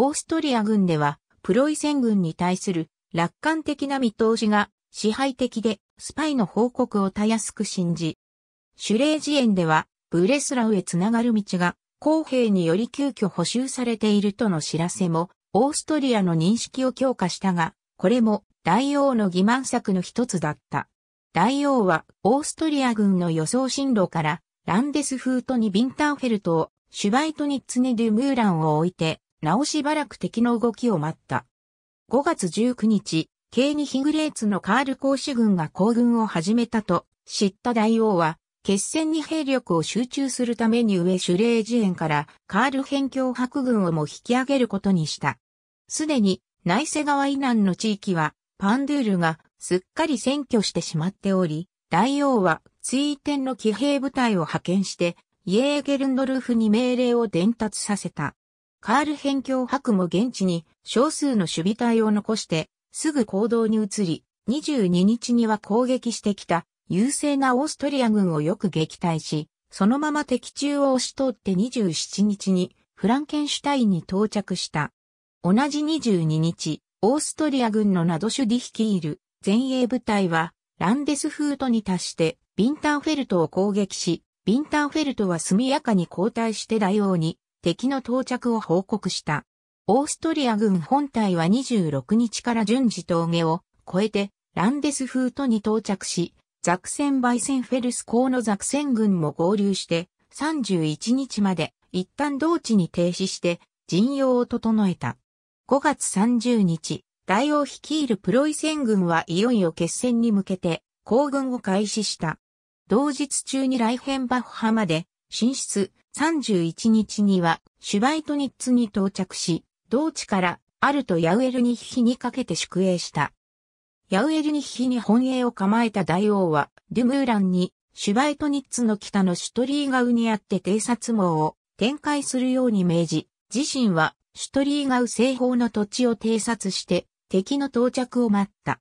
オーストリア軍では、プロイセン軍に対する楽観的な見通しが支配的で、スパイの報告をたやすく信じ、シュレージでは、ブレスラウへつながる道が、公平により急遽補修されているとの知らせも、オーストリアの認識を強化したが、これも大王の欺瞞策の一つだった。大王はオーストリア軍の予想進路からランデスフートにビンターフェルトをシュバイトにツネデュムーランを置いてなおしばらく敵の動きを待った。5月19日、ケーニヒグレーツのカール公使軍が行軍を始めたと知った大王は、決戦に兵力を集中するために上シュレージ園からカール辺境白軍をも引き上げることにした。すでに内瀬川以南の地域はパンドゥールがすっかり占拠してしまっており、大王は追天の騎兵部隊を派遣してイエーゲルンドルフに命令を伝達させた。カール辺境博も現地に少数の守備隊を残して、すぐ行動に移り、22日には攻撃してきた優勢なオーストリア軍をよく撃退し、そのまま敵中を押し通って27日にフランケンシュタインに到着した。同じ22日、オーストリア軍のナドシュディ率いる前衛部隊はランデスフートに達してビンターフェルトを攻撃し、ビンターフェルトは速やかに後退して大王に敵の到着を報告した。オーストリア軍本体は26日から順次峠を越えてランデスフートに到着し、ザクセンバイセンフェルス港のザクセン軍も合流して31日まで一旦同地に停止して陣容を整えた。5月30日、大王率いるプロイセン軍はいよいよ決戦に向けて行軍を開始した。同日中にライヘンバッハまで進出、31日にはシュバイトニッツに到着し、同地からアルト・ヤウエルニッヒにかけて宿営した。ヤウエルニッヒに本営を構えた大王は、デュムーランに、シュバイトニッツの北のシュトリーガウにあって偵察網を展開するように命じ、自身はシュトリーガウ西方の土地を偵察して敵の到着を待った。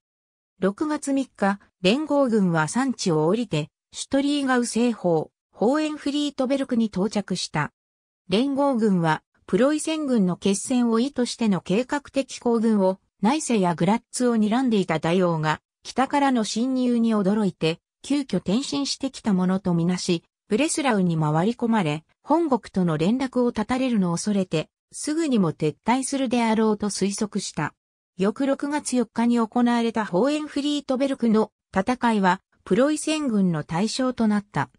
6月3日、連合軍は山地を降りて、シュトリーガウ西方、ホーエンフリートベルクに到着した。連合軍は、プロイセン軍の決戦を意図しての計画的行軍を、内政やグラッツを睨んでいた大王が、北からの侵入に驚いて、急遽転身してきたものとみなし、ブレスラウに回り込まれ、本国との連絡を断たれるのを恐れて、すぐにも撤退するであろうと推測した。翌6月4日に行われたホーエンフリートベルクの戦いは、プロイセン軍の対象となった。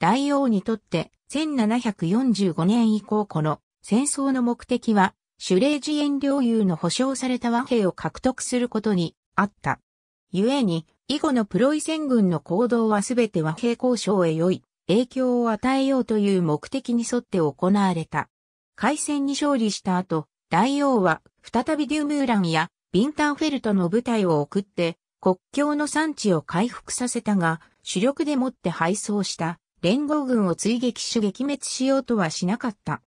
大王にとって1745年以降この戦争の目的は、シュレージエン領有の保障された和平を獲得することにあった。故に、以後のプロイセン軍の行動はすべて和平交渉へ良い影響を与えようという目的に沿って行われた。海戦に勝利した後、大王は再びデュームーランやビンターフェルトの部隊を送って国境の産地を回復させたが主力でもって敗走した連合軍を追撃し撃滅しようとはしなかった。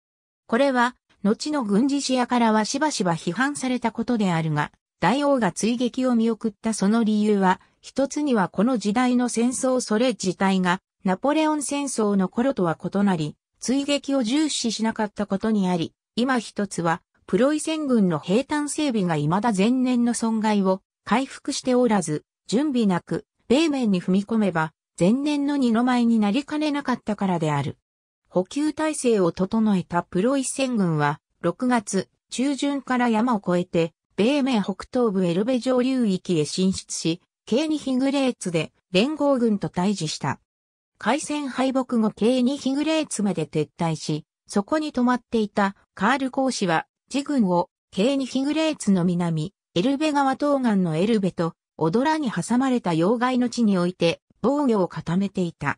これは、後の軍事視野からはしばしば批判されたことであるが、大王が追撃を見送ったその理由は、一つにはこの時代の戦争それ自体が、ナポレオン戦争の頃とは異なり、追撃を重視しなかったことにあり、今一つは、プロイセン軍の兵站整備が未だ前年の損害を回復しておらず、準備なく、米面に踏み込めば、前年の二の舞になりかねなかったからである。補給体制を整えたプロイセン軍は、6月中旬から山を越えて、米名北東部エルベ上流域へ進出し、ケニヒグレーツで連合軍と対峙した。海戦敗北後ケニヒグレーツまで撤退し、そこに泊まっていたカール公使は、自軍をケニヒグレーツの南、エルベ川東岸のエルベと、オドラに挟まれた要害の地において、防御を固めていた。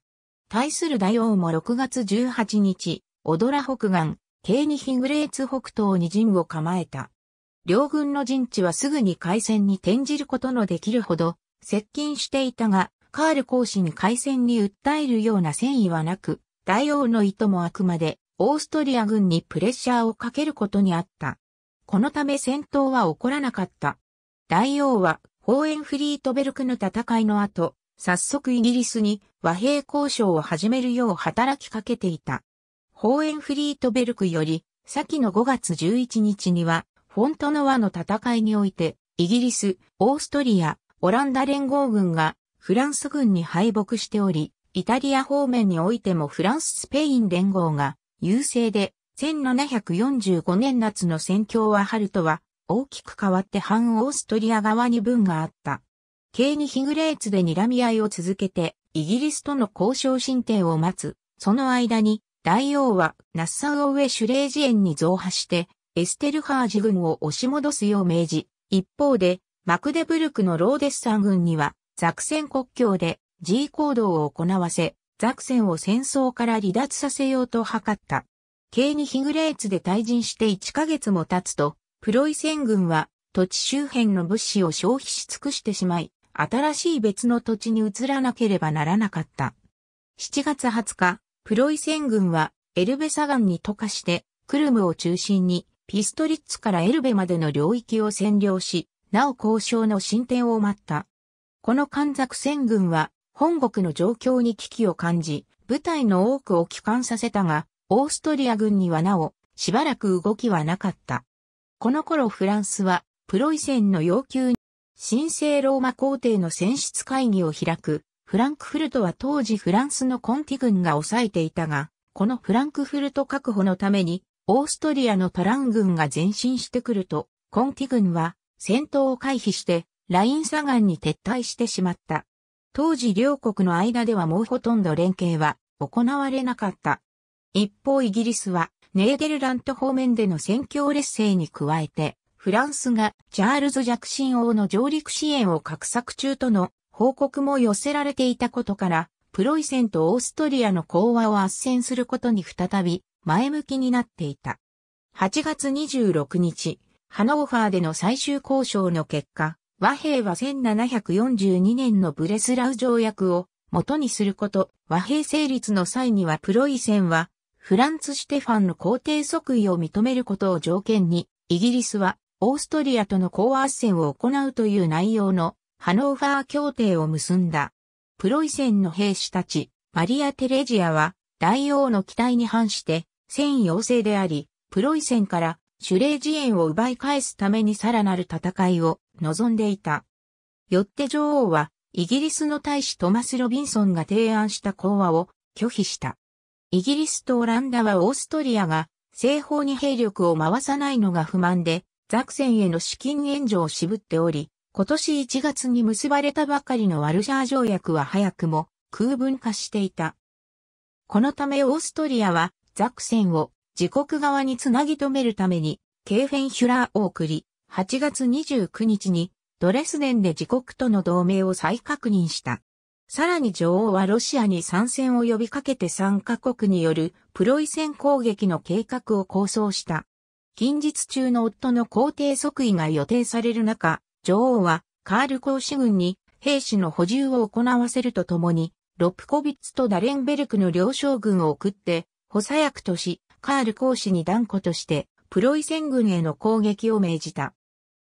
対する大王も6月18日、オドラ北岸、ケニングレーツ北東に陣を構えた。両軍の陣地はすぐに海戦に転じることのできるほど接近していたが、カール公使に海戦に訴えるような戦意はなく、大王の意図もあくまでオーストリア軍にプレッシャーをかけることにあった。このため戦闘は起こらなかった。大王は、ホーエンフリートベルクの戦いの後、早速イギリスに和平交渉を始めるよう働きかけていた。ホーエンフリートベルクより、先の5月11日には、フォントノワの戦いにおいて、イギリス、オーストリア、オランダ連合軍がフランス軍に敗北しており、イタリア方面においてもフランス・スペイン連合が優勢で、1745年夏の戦況は春とは大きく変わって反オーストリア側に分があった。ケーニヒグレーツで睨み合いを続けて、イギリスとの交渉進展を待つ。その間に、大王はナッサウ・オウェ・シュレージエンに増派して、エステルハージ軍を押し戻すよう命じ、一方で、マクデブルクのローデッサン軍には、ザクセン国境で G 行動を行わせ、ザクセンを戦争から離脱させようと図った。ケーニヒグレーツで退陣して1ヶ月も経つと、プロイセン軍は土地周辺の物資を消費し尽くしてしまい、新しい別の土地に移らなければならなかった。7月20日、プロイセン軍はエルベ砂ンに溶かして、クルムを中心にピストリッツからエルベまでの領域を占領し、なお交渉の進展を待った。この関ザク戦軍は本国の状況に危機を感じ、部隊の多くを帰還させたが、オーストリア軍にはなお、しばらく動きはなかった。この頃フランスは、プロイセンの要求に神聖ローマ皇帝の選出会議を開く、フランクフルトは当時フランスのコンティ軍が抑えていたが、このフランクフルト確保のために、オーストリアのトラン軍が前進してくると、コンティ軍は戦闘を回避して、ライン左岸に撤退してしまった。当時両国の間ではもうほとんど連携は行われなかった。一方イギリスはネーデルラント方面での戦況劣勢に加えて、フランスがチャールズ・ジャクシン王の上陸支援を画策中との報告も寄せられていたことから、プロイセンとオーストリアの講和を圧戦することに再び前向きになっていた。8月26日、ハノーファーでの最終交渉の結果、和平は1742年のブレスラウ条約を元にすること、和平成立の際にはプロイセンは、フランツ・シテファンの皇帝即位を認めることを条件に、イギリスはオーストリアとの講和戦を行うという内容のハノーファー協定を結んだ。プロイセンの兵士たち、マリア・テレジアは大王の期待に反して戦要請であり、プロイセンから主霊自演を奪い返すためにさらなる戦いを望んでいた。よって女王はイギリスの大使トマス・ロビンソンが提案した講和を拒否した。イギリスとオランダはオーストリアが西方に兵力を回さないのが不満で、ザクセンへの資金援助を渋っており、今年1月に結ばれたばかりのワルシャー条約は早くも空文化していた。このためオーストリアはザクセンを自国側につなぎ止めるためにケーフェンヒュラーを送り、8月29日にドレスデンで自国との同盟を再確認した。さらに女王はロシアに参戦を呼びかけて3カ国によるプロイセン攻撃の計画を構想した。近日中の夫の皇帝即位が予定される中、女王はカール公使軍に兵士の補充を行わせるとともに、ロプコビッツとダレンベルクの両将軍を送って、補佐役とし、カール公使に断固として、プロイセン軍への攻撃を命じた。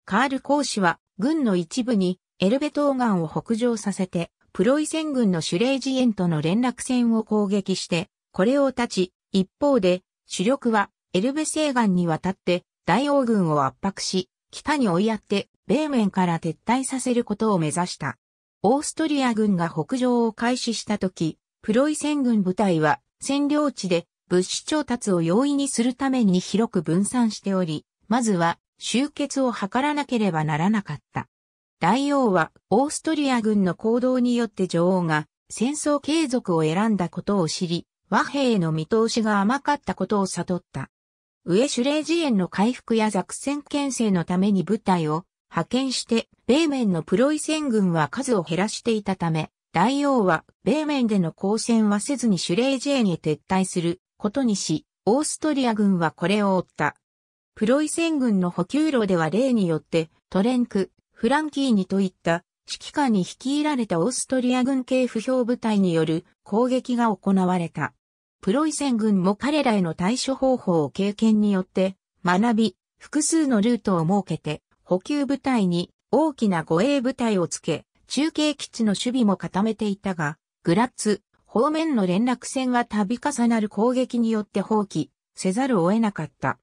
カール公使は、軍の一部に、エルベトーガンを北上させて、プロイセン軍のシュレージエンとの連絡船を攻撃して、これを断ち、一方で、主力はエルベ西岸に渡って大王軍を圧迫し、北に追いやって米面から撤退させることを目指した。オーストリア軍が北上を開始した時、プロイセン軍部隊は占領地で物資調達を容易にするために広く分散しており、まずは集結を図らなければならなかった。大王はオーストリア軍の行動によって女王が戦争継続を選んだことを知り、和平への見通しが甘かったことを悟った。上シュレージ園の回復や作戦牽制のために部隊を派遣して、米面のプロイセン軍は数を減らしていたため、大王は米面での交戦はせずにシュレージ園へ撤退することにし、オーストリア軍はこれを追った。プロイセン軍の補給路では例によって、トレンク、フランキーニといった指揮官に率いられたオーストリア軍系不評部隊による攻撃が行われた。プロイセン軍も彼らへの対処方法を経験によって学び、複数のルートを設けて補給部隊に大きな護衛部隊をつけ、中継基地の守備も固めていたが、グラッツ方面の連絡船が度重なる攻撃によって放棄せざるを得なかった。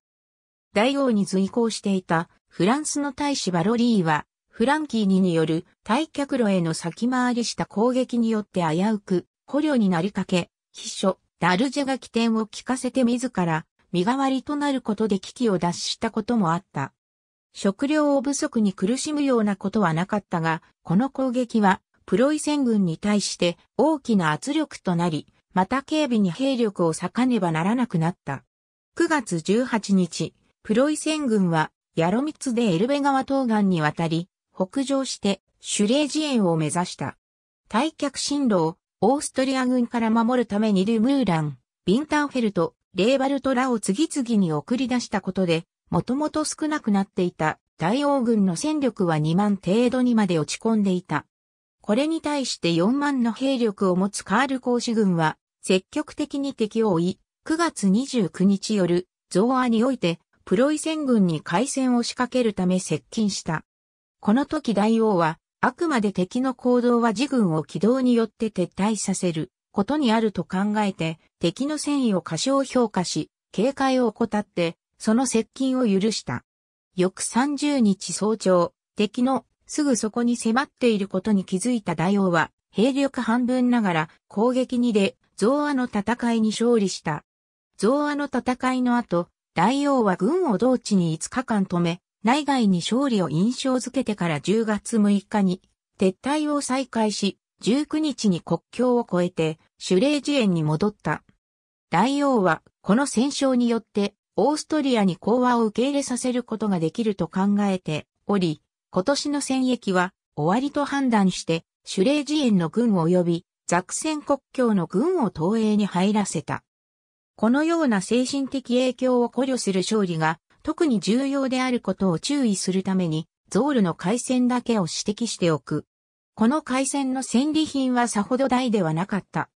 大王に随行していたフランスの大使バロリーは、フランキーニによる退却路への先回りした攻撃によって危うく捕虜になりかけ、秘書、ダルジェが起点を聞かせて自ら身代わりとなることで危機を脱したこともあった。食料を不足に苦しむようなことはなかったが、この攻撃はプロイセン軍に対して大きな圧力となり、また警備に兵力を割かねばならなくなった。9月18日、プロイセン軍は、ヤロミツでエルベ川東岸に渡り、北上して、シュレージエンを目指した。退却進路をオーストリア軍から守るためにルムーラン、ビンターフェルト、レーバルトらを次々に送り出したことで、もともと少なくなっていた大王軍の戦力は2万程度にまで落ち込んでいた。これに対して4万の兵力を持つカール公使軍は、積極的に敵を追い、9月29日夜、ゾーアにおいて、プロイセン軍に海戦を仕掛けるため接近した。この時大王は、あくまで敵の行動は自軍を軌道によって撤退させることにあると考えて、敵の戦意を過小評価し、警戒を怠って、その接近を許した。翌30日早朝、敵のすぐそこに迫っていることに気づいた大王は、兵力半分ながら攻撃に出、増和の戦いに勝利した。増和の戦いの後、大王は軍を同地に5日間止め、内外に勝利を印象づけてから10月6日に撤退を再開し、19日に国境を越えて、シュレージ園に戻った。大王は、この戦勝によって、オーストリアに講和を受け入れさせることができると考えており、今年の戦役は終わりと判断して、シュレージ園の軍及びザクセン国境の軍を東映に入らせた。このような精神的影響を考慮する勝利が特に重要であることを注意するために、ゾールの回線だけを指摘しておく。この回線の戦利品はさほど大ではなかった。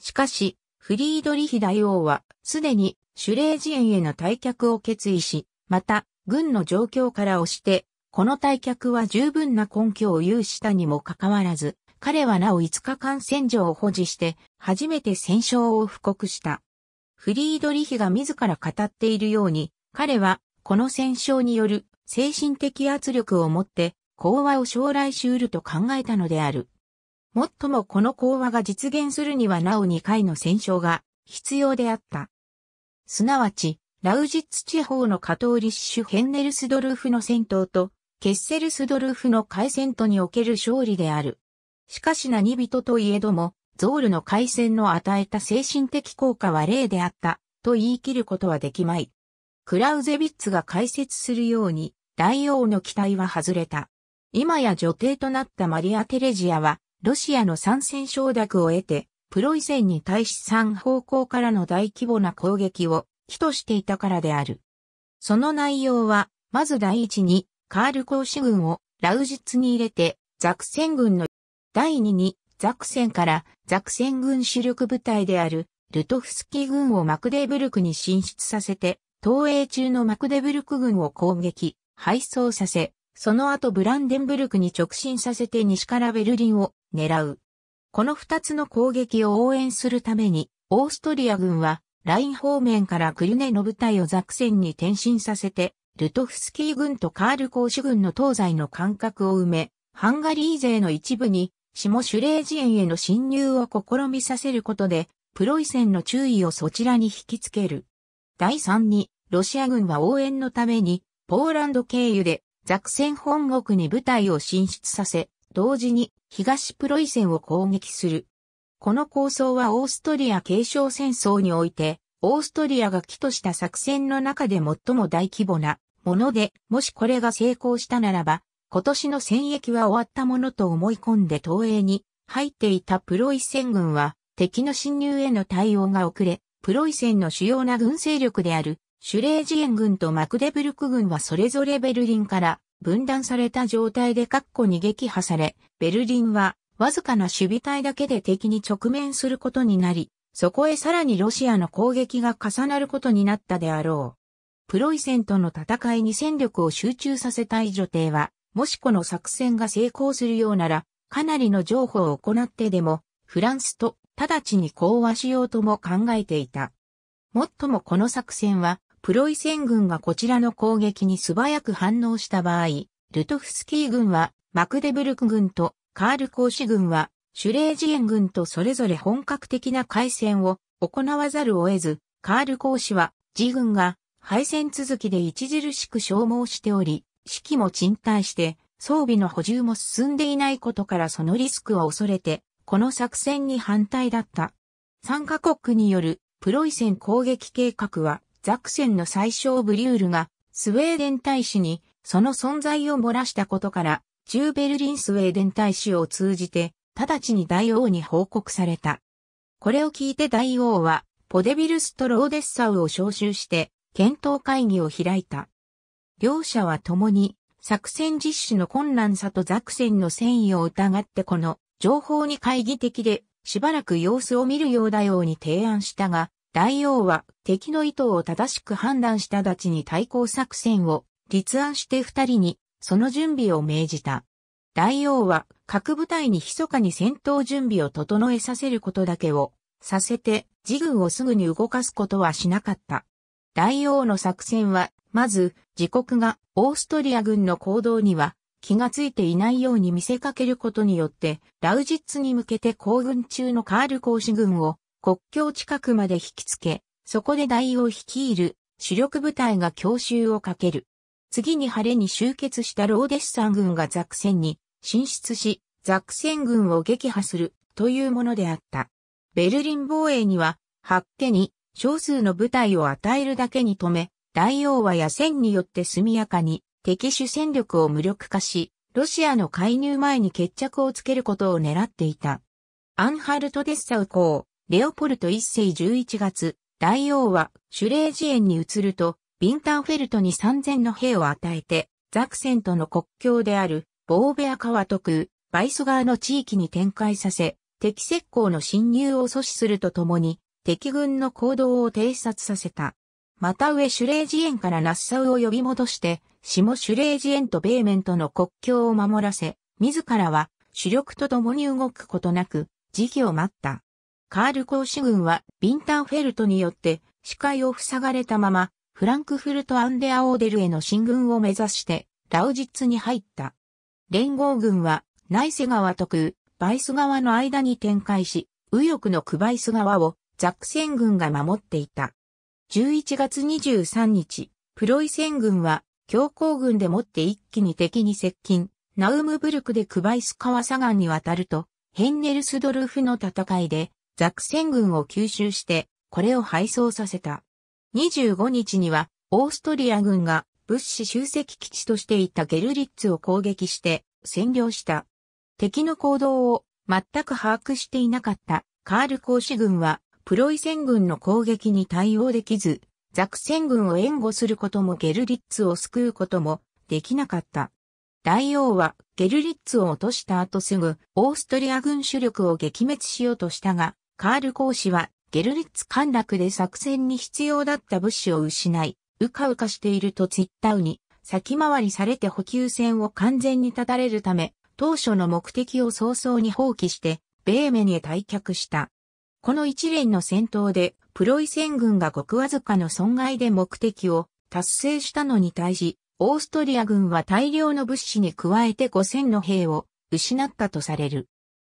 しかし、フリードリヒ大王は、すでに、シュレージエンへの退却を決意し、また、軍の状況から押して、この退却は十分な根拠を有したにもかかわらず、彼はなお5日間戦場を保持して、初めて戦勝を布告した。フリードリヒが自ら語っているように、彼はこの戦勝による精神的圧力をもって講和を将来し得ると考えたのである。もっともこの講和が実現するにはなお2回の戦勝が必要であった。すなわち、ラウジッツ地方のカトーリッシュ・ヘンネルスドルフの戦闘と、ケッセルスドルフの海戦とにおける勝利である。しかし何人といえども、ゾールの海戦の与えた精神的効果は例であった、と言い切ることはできまい。クラウゼビッツが解説するように、大王の期待は外れた。今や女帝となったマリア・テレジアは、ロシアの参戦承諾を得て、プロイセンに対し三方向からの大規模な攻撃を、起としていたからである。その内容は、まず第一に、カール公使軍をラウジツに入れて、ザクセン軍の第二に、ザクセンからザクセン軍主力部隊であるルトフスキ軍をマクデーブルクに進出させて、東映中のマクデブルク軍を攻撃、敗走させ、その後ブランデンブルクに直進させて西からベルリンを狙う。この二つの攻撃を応援するために、オーストリア軍は、ライン方面からクリュネの部隊をザクセンに転身させて、ルトフスキー軍とカール公主軍の東西の間隔を埋め、ハンガリー勢の一部に、下シュレージ園への侵入を試みさせることで、プロイセンの注意をそちらに引きつける。第3に、ロシア軍は応援のために、ポーランド経由でザクセン本国に部隊を進出させ、同時に東プロイセンを攻撃する。この構想はオーストリア継承戦争において、オーストリアが起とした作戦の中で最も大規模なもので、もしこれが成功したならば、今年の戦役は終わったものと思い込んで東映に入っていたプロイセン軍は、敵の侵入への対応が遅れ、プロイセンの主要な軍勢力であるシュレージエン軍とマクデブルク軍はそれぞれベルリンから分断された状態で括弧に撃破され、ベルリンはわずかな守備隊だけで敵に直面することになり、そこへさらにロシアの攻撃が重なることになったであろう。プロイセンとの戦いに戦力を集中させたい女帝は、もしこの作戦が成功するようなら、かなりの譲歩を行ってでも、フランスと直ちに講和しようとも考えていた。もっともこの作戦は、プロイセン軍がこちらの攻撃に素早く反応した場合、ルトフスキー軍はマクデブルク軍とカール・コーシ軍はシュレージエン軍とそれぞれ本格的な海戦を行わざるを得ず、カール・コーシは自軍が敗戦続きで著しく消耗しており、士気も沈滞して装備の補充も進んでいないことからそのリスクを恐れて、この作戦に反対だった。参加国によるプロイセン攻撃計画はザクセンの最小ブリュールが、スウェーデン大使に、その存在を漏らしたことから、中ベルリンスウェーデン大使を通じて、直ちに大王に報告された。これを聞いて大王は、ポデビルスとローデッサウを招集して、検討会議を開いた。両者は共に、作戦実施の困難さとザクセンの戦意を疑ってこの情報に懐疑的で、しばらく様子を見るよう大王に提案したが、大王は敵の意図を正しく判断したたちに対抗作戦を立案して二人にその準備を命じた。大王は各部隊に密かに戦闘準備を整えさせることだけをさせて自軍をすぐに動かすことはしなかった。大王の作戦は、まず自国がオーストリア軍の行動には気がついていないように見せかけることによって、ラウジッツに向けて行軍中のカール公使軍を国境近くまで引きつけ、そこで大を率いる主力部隊が強襲をかける。次に晴れに集結したローデッサン軍がザクセンに進出し、ザクセン軍を撃破するというものであった。ベルリン防衛には、ハッケに少数の部隊を与えるだけに止め、大王は野戦によって速やかに敵主戦力を無力化し、ロシアの介入前に決着をつけることを狙っていた。アンハルト・デッサウ公、レオポルト一世11月、大王はシュレージ園に移ると、ビンタンフェルトに3000の兵を与えて、ザクセントの国境である、ボーベア川特区、バイス川の地域に展開させ、敵石膏の侵入を阻止するとともに、敵軍の行動を偵察させた。また上シュレージ園からナッサウを呼び戻して、下シュレージ園とベーメンとの国境を守らせ、自らは主力と共に動くことなく、時期を待った。カール公使軍は、ビンターフェルトによって、視界を塞がれたまま、フランクフルト・アンデア・オーデルへの進軍を目指して、ラウジッツに入った。連合軍は、ナイセ川とクー、バイス川の間に展開し、右翼のクバイス川をザクセン軍が守っていた。11月23日、プロイセン軍は強行軍でもって一気に敵に接近、ナウムブルクでクバイス川左岸に渡ると、ヘンネルスドルフの戦いでザクセン軍を吸収して、これを配送させた。25日には、オーストリア軍が物資集積基地としていたゲルリッツを攻撃して占領した。敵の行動を全く把握していなかったカール公使軍はプロイセン軍の攻撃に対応できず、ザクセン軍を援護することもゲルリッツを救うこともできなかった。大王はゲルリッツを落とした後すぐオーストリア軍主力を撃滅しようとしたが、カール公使は、ゲルリッツ陥落で作戦に必要だった物資を失い、うかうかしているとツイッターに先回りされて補給線を完全に断たれるため、当初の目的を早々に放棄して、ベーメンへ退却した。この一連の戦闘で、プロイセン軍がごくわずかの損害で目的を達成したのに対し、オーストリア軍は大量の物資に加えて5000の兵を失ったとされる。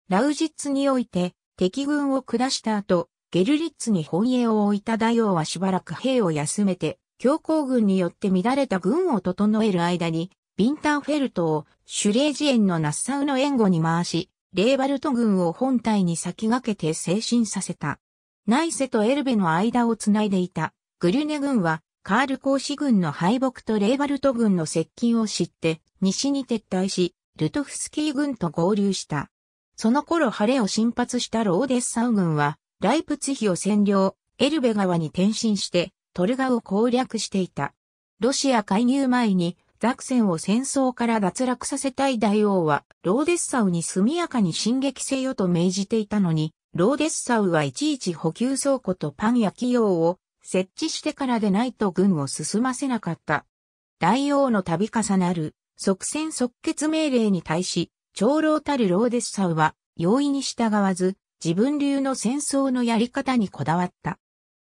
ラウジッツにおいて、敵軍を下した後、ゲルリッツに本営を置いた大王はしばらく兵を休めて、強行軍によって乱れた軍を整える間に、ビンターフェルトをシュレージ園のナッサウの援護に回し、レーバルト軍を本体に先駆けて精神させた。ナイセとエルベの間をつないでいたグリュネ軍はカール公使軍の敗北とレーバルト軍の接近を知って西に撤退し、ルトフスキー軍と合流した。その頃晴れを進発したローデッサウ軍は、ライプツヒを占領、エルベ川に転進して、トルガを攻略していた。ロシア介入前に、ザクセンを戦争から脱落させたい大王は、ローデッサウに速やかに進撃せよと命じていたのに、ローデッサウはいちいち補給倉庫とパンや企業を設置してからでないと軍を進ませなかった。大王の度重なる即戦即決命令に対し、長老たるローデスサウは、容易に従わず、自分流の戦争のやり方にこだわった。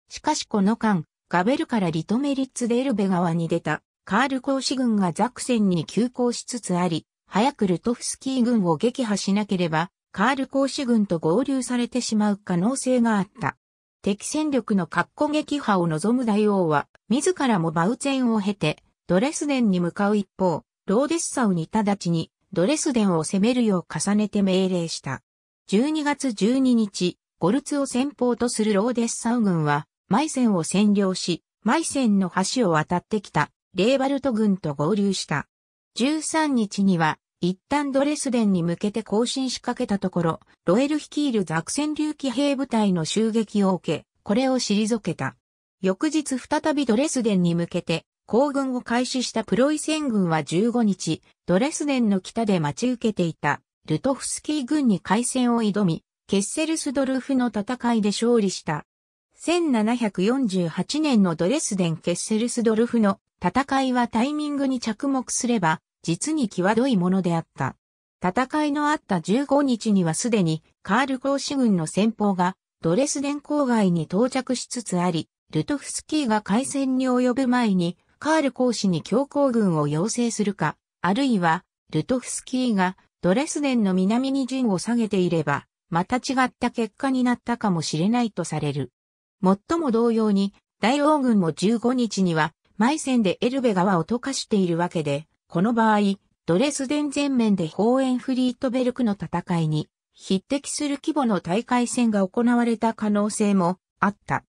しかしこの間、ガベルからリトメリッツでエルベ川に出た、カール公使軍がザクセンに急行しつつあり、早くルトフスキー軍を撃破しなければ、カール公使軍と合流されてしまう可能性があった。敵戦力の格好撃破を望む大王は、自らもバウツェンを経て、ドレスデンに向かう一方、ローデッサウに直ちにドレスデンを攻めるよう重ねて命令した。12月12日、ゴルツを先方とするローデッサウ軍は、マイセンを占領し、マイセンの橋を渡ってきた、レーバルト軍と合流した。13日には、一旦ドレスデンに向けて行進しかけたところ、ロエル率いるザクセン流騎兵部隊の襲撃を受け、これを退けた。翌日再びドレスデンに向けて行軍を開始したプロイセン軍は15日、ドレスデンの北で待ち受けていたルトフスキー軍に海戦を挑み、ケッセルスドルフの戦いで勝利した。1748年のドレスデン・ケッセルスドルフの戦いはタイミングに着目すれば、実に際どいものであった。戦いのあった15日にはすでにカール公使軍の先方がドレスデン郊外に到着しつつあり、ルトフスキーが海戦に及ぶ前にカール公使に強行軍を要請するか、あるいは、ルトフスキーがドレスデンの南に陣を下げていれば、また違った結果になったかもしれないとされる。もっとも同様に、大王軍も15日には、マイセンでエルベ川を溶かしているわけで、この場合、ドレスデン全面でホーエンフリートベルクの戦いに匹敵する規模の大会戦が行われた可能性もあった。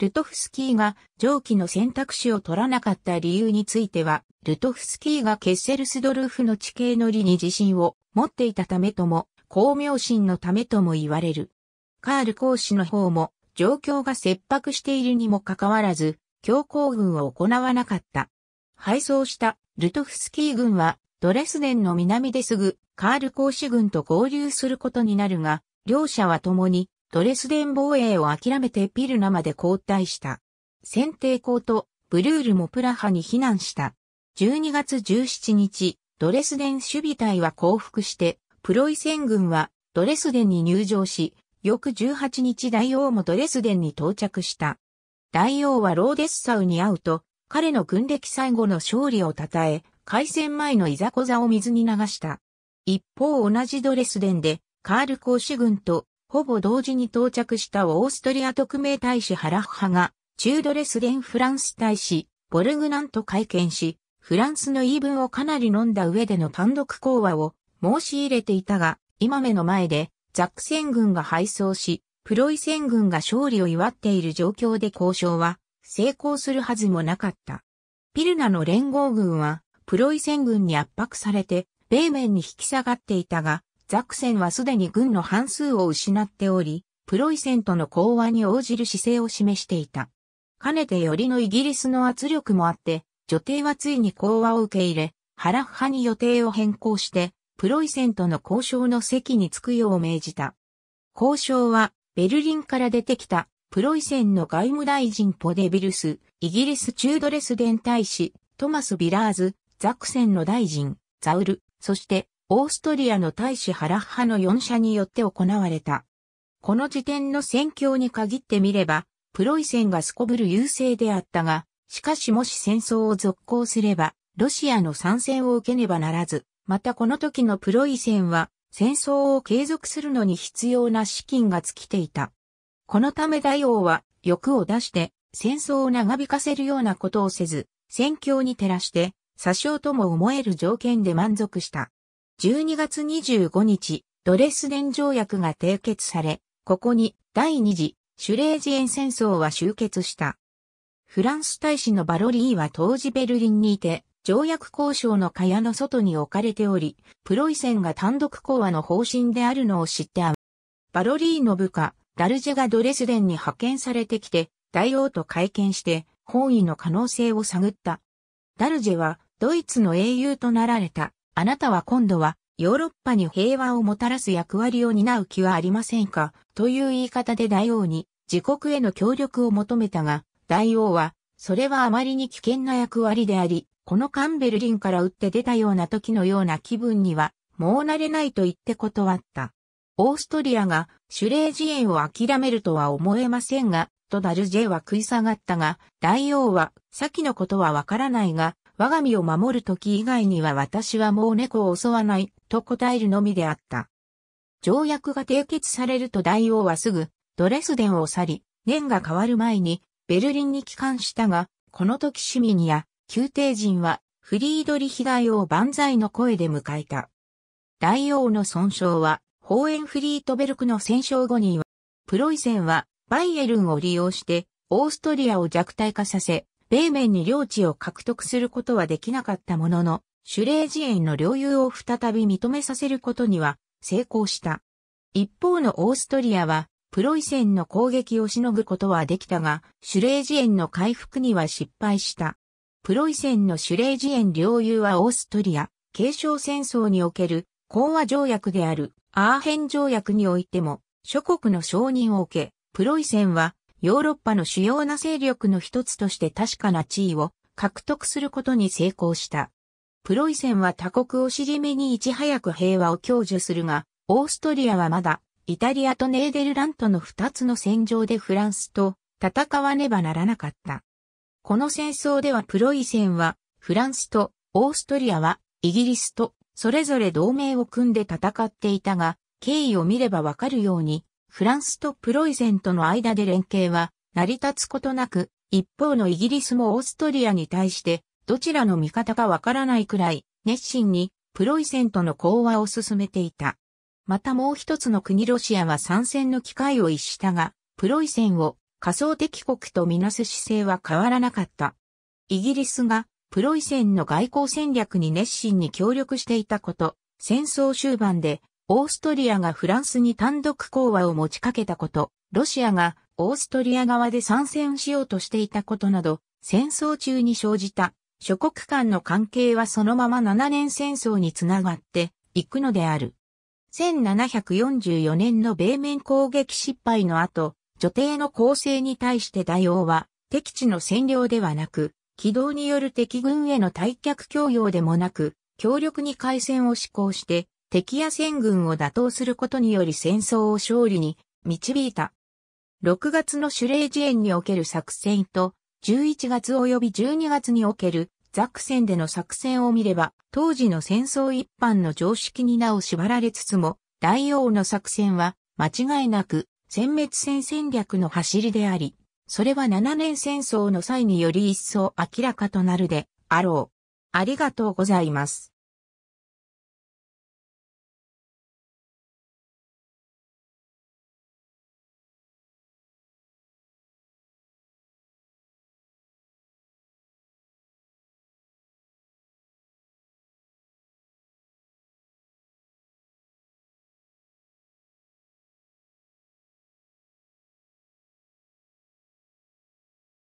ルトフスキーが上記の選択肢を取らなかった理由については、ルトフスキーがケッセルスドルフの地形の利に自信を持っていたためとも、巧妙心のためとも言われる。カール公使の方も、状況が切迫しているにもかかわらず、強行軍を行わなかった。敗走したルトフスキー軍は、ドレスデンの南ですぐ、カール公使軍と合流することになるが、両者は共にドレスデン防衛を諦めてピルナまで交代した。先帝公とブルールもプラハに避難した。12月17日、ドレスデン守備隊は降伏して、プロイセン軍はドレスデンに入場し、翌18日大王もドレスデンに到着した。大王はローデッサウに会うと、彼の軍歴最後の勝利を称え、開戦前のいざこざを水に流した。一方同じドレスデンで、カール公主軍とほぼ同時に到着したオーストリア特命大使ハラッハが、チュードレスデンフランス大使、ボルグナンと会見し、フランスの言い分をかなり飲んだ上での単独講話を申し入れていたが、今目の前でザクセン軍が敗走し、プロイセン軍が勝利を祝っている状況で交渉は成功するはずもなかった。ピルナの連合軍はプロイセン軍に圧迫されて、米面に引き下がっていたが、ザクセンはすでに軍の半数を失っており、プロイセンとの講和に応じる姿勢を示していた。かねてよりのイギリスの圧力もあって、女帝はついに講和を受け入れ、ハラッハに予定を変更して、プロイセンとの交渉の席に着くよう命じた。交渉は、ベルリンから出てきた、プロイセンの外務大臣ポデビルス、イギリス中ドレスデン大使、トマス・ビラーズ、ザクセンの大臣、ザウル、そして、オーストリアの大使ハラッハの4社によって行われた。この時点の戦況に限ってみれば、プロイセンがすこぶる優勢であったが、しかしもし戦争を続行すれば、ロシアの参戦を受けねばならず、またこの時のプロイセンは、戦争を継続するのに必要な資金が尽きていた。このため大王は欲を出して戦争を長引かせるようなことをせず、戦況に照らして、詐称とも思える条件で満足した。12月25日、ドレスデン条約が締結され、ここに第二次シュレージエン戦争は終結した。フランス大使のバロリーは当時ベルリンにいて、条約交渉の蚊帳の外に置かれており、プロイセンが単独講和の方針であるのを知ってあバロリーの部下、ダルジェがドレスデンに派遣されてきて、大王と会見して、本位の可能性を探った。ダルジェは、ドイツの英雄となられた、あなたは今度はヨーロッパに平和をもたらす役割を担う気はありませんかという言い方で大王に自国への協力を求めたが、大王は、それはあまりに危険な役割であり、このカンベルリンから打って出たような時のような気分には、もう慣れないと言って断った。オーストリアがシュレージエンを諦めるとは思えませんが、とダルジェは食い下がったが、大王は、先のことはわからないが、我が身を守る時以外には私はもう猫を襲わない、と答えるのみであった。条約が締結されると大王はすぐ、ドレスデンを去り、年が変わる前に、ベルリンに帰還したが、この時市民や、宮廷人は、フリードリヒ大王万歳の声で迎えた。大王の損傷は、ホーエンフリートベルクの戦勝後には、プロイセンは、バイエルンを利用して、オーストリアを弱体化させ、米面に領地を獲得することはできなかったものの、シュレージエンの領有を再び認めさせることには成功した。一方のオーストリアは、プロイセンの攻撃をしのぐことはできたが、シュレージエンの回復には失敗した。プロイセンのシュレージエン領有はオーストリア、継承戦争における、講和条約である、アーヘン条約においても、諸国の承認を受け、プロイセンはヨーロッパの主要な勢力の一つとして確かな地位を獲得することに成功した。プロイセンは他国を尻目にいち早く平和を享受するが、オーストリアはまだ、イタリアとネーデルラントの二つの戦場でフランスと戦わねばならなかった。この戦争ではプロイセンは、フランスとオーストリアは、イギリスと、それぞれ同盟を組んで戦っていたが、経緯を見ればわかるように、フランスとプロイセンとの間で連携は成り立つことなく、一方のイギリスもオーストリアに対してどちらの味方かわからないくらい熱心にプロイセンとの講和を進めていた。またもう一つの国ロシアは参戦の機会を逸したが、プロイセンを仮想敵国とみなす姿勢は変わらなかった。イギリスがプロイセンの外交戦略に熱心に協力していたこと、戦争終盤でオーストリアがフランスに単独講和を持ちかけたこと、ロシアがオーストリア側で参戦しようとしていたことなど、戦争中に生じた諸国間の関係はそのまま7年戦争につながっていくのである。1744年の米面攻撃失敗の後、女帝の攻勢に対して大王は敵地の占領ではなく、軌道による敵軍への退却強要でもなく、強力に開戦を施行して、敵や戦軍を打倒することにより戦争を勝利に導いた。6月のシュレージエンにおける作戦と、11月及び12月におけるザクセンでの作戦を見れば、当時の戦争一般の常識になお縛られつつも、大王の作戦は間違いなく殲滅戦戦略の走りであり、それは7年戦争の際により一層明らかとなるであろう。ありがとうございます。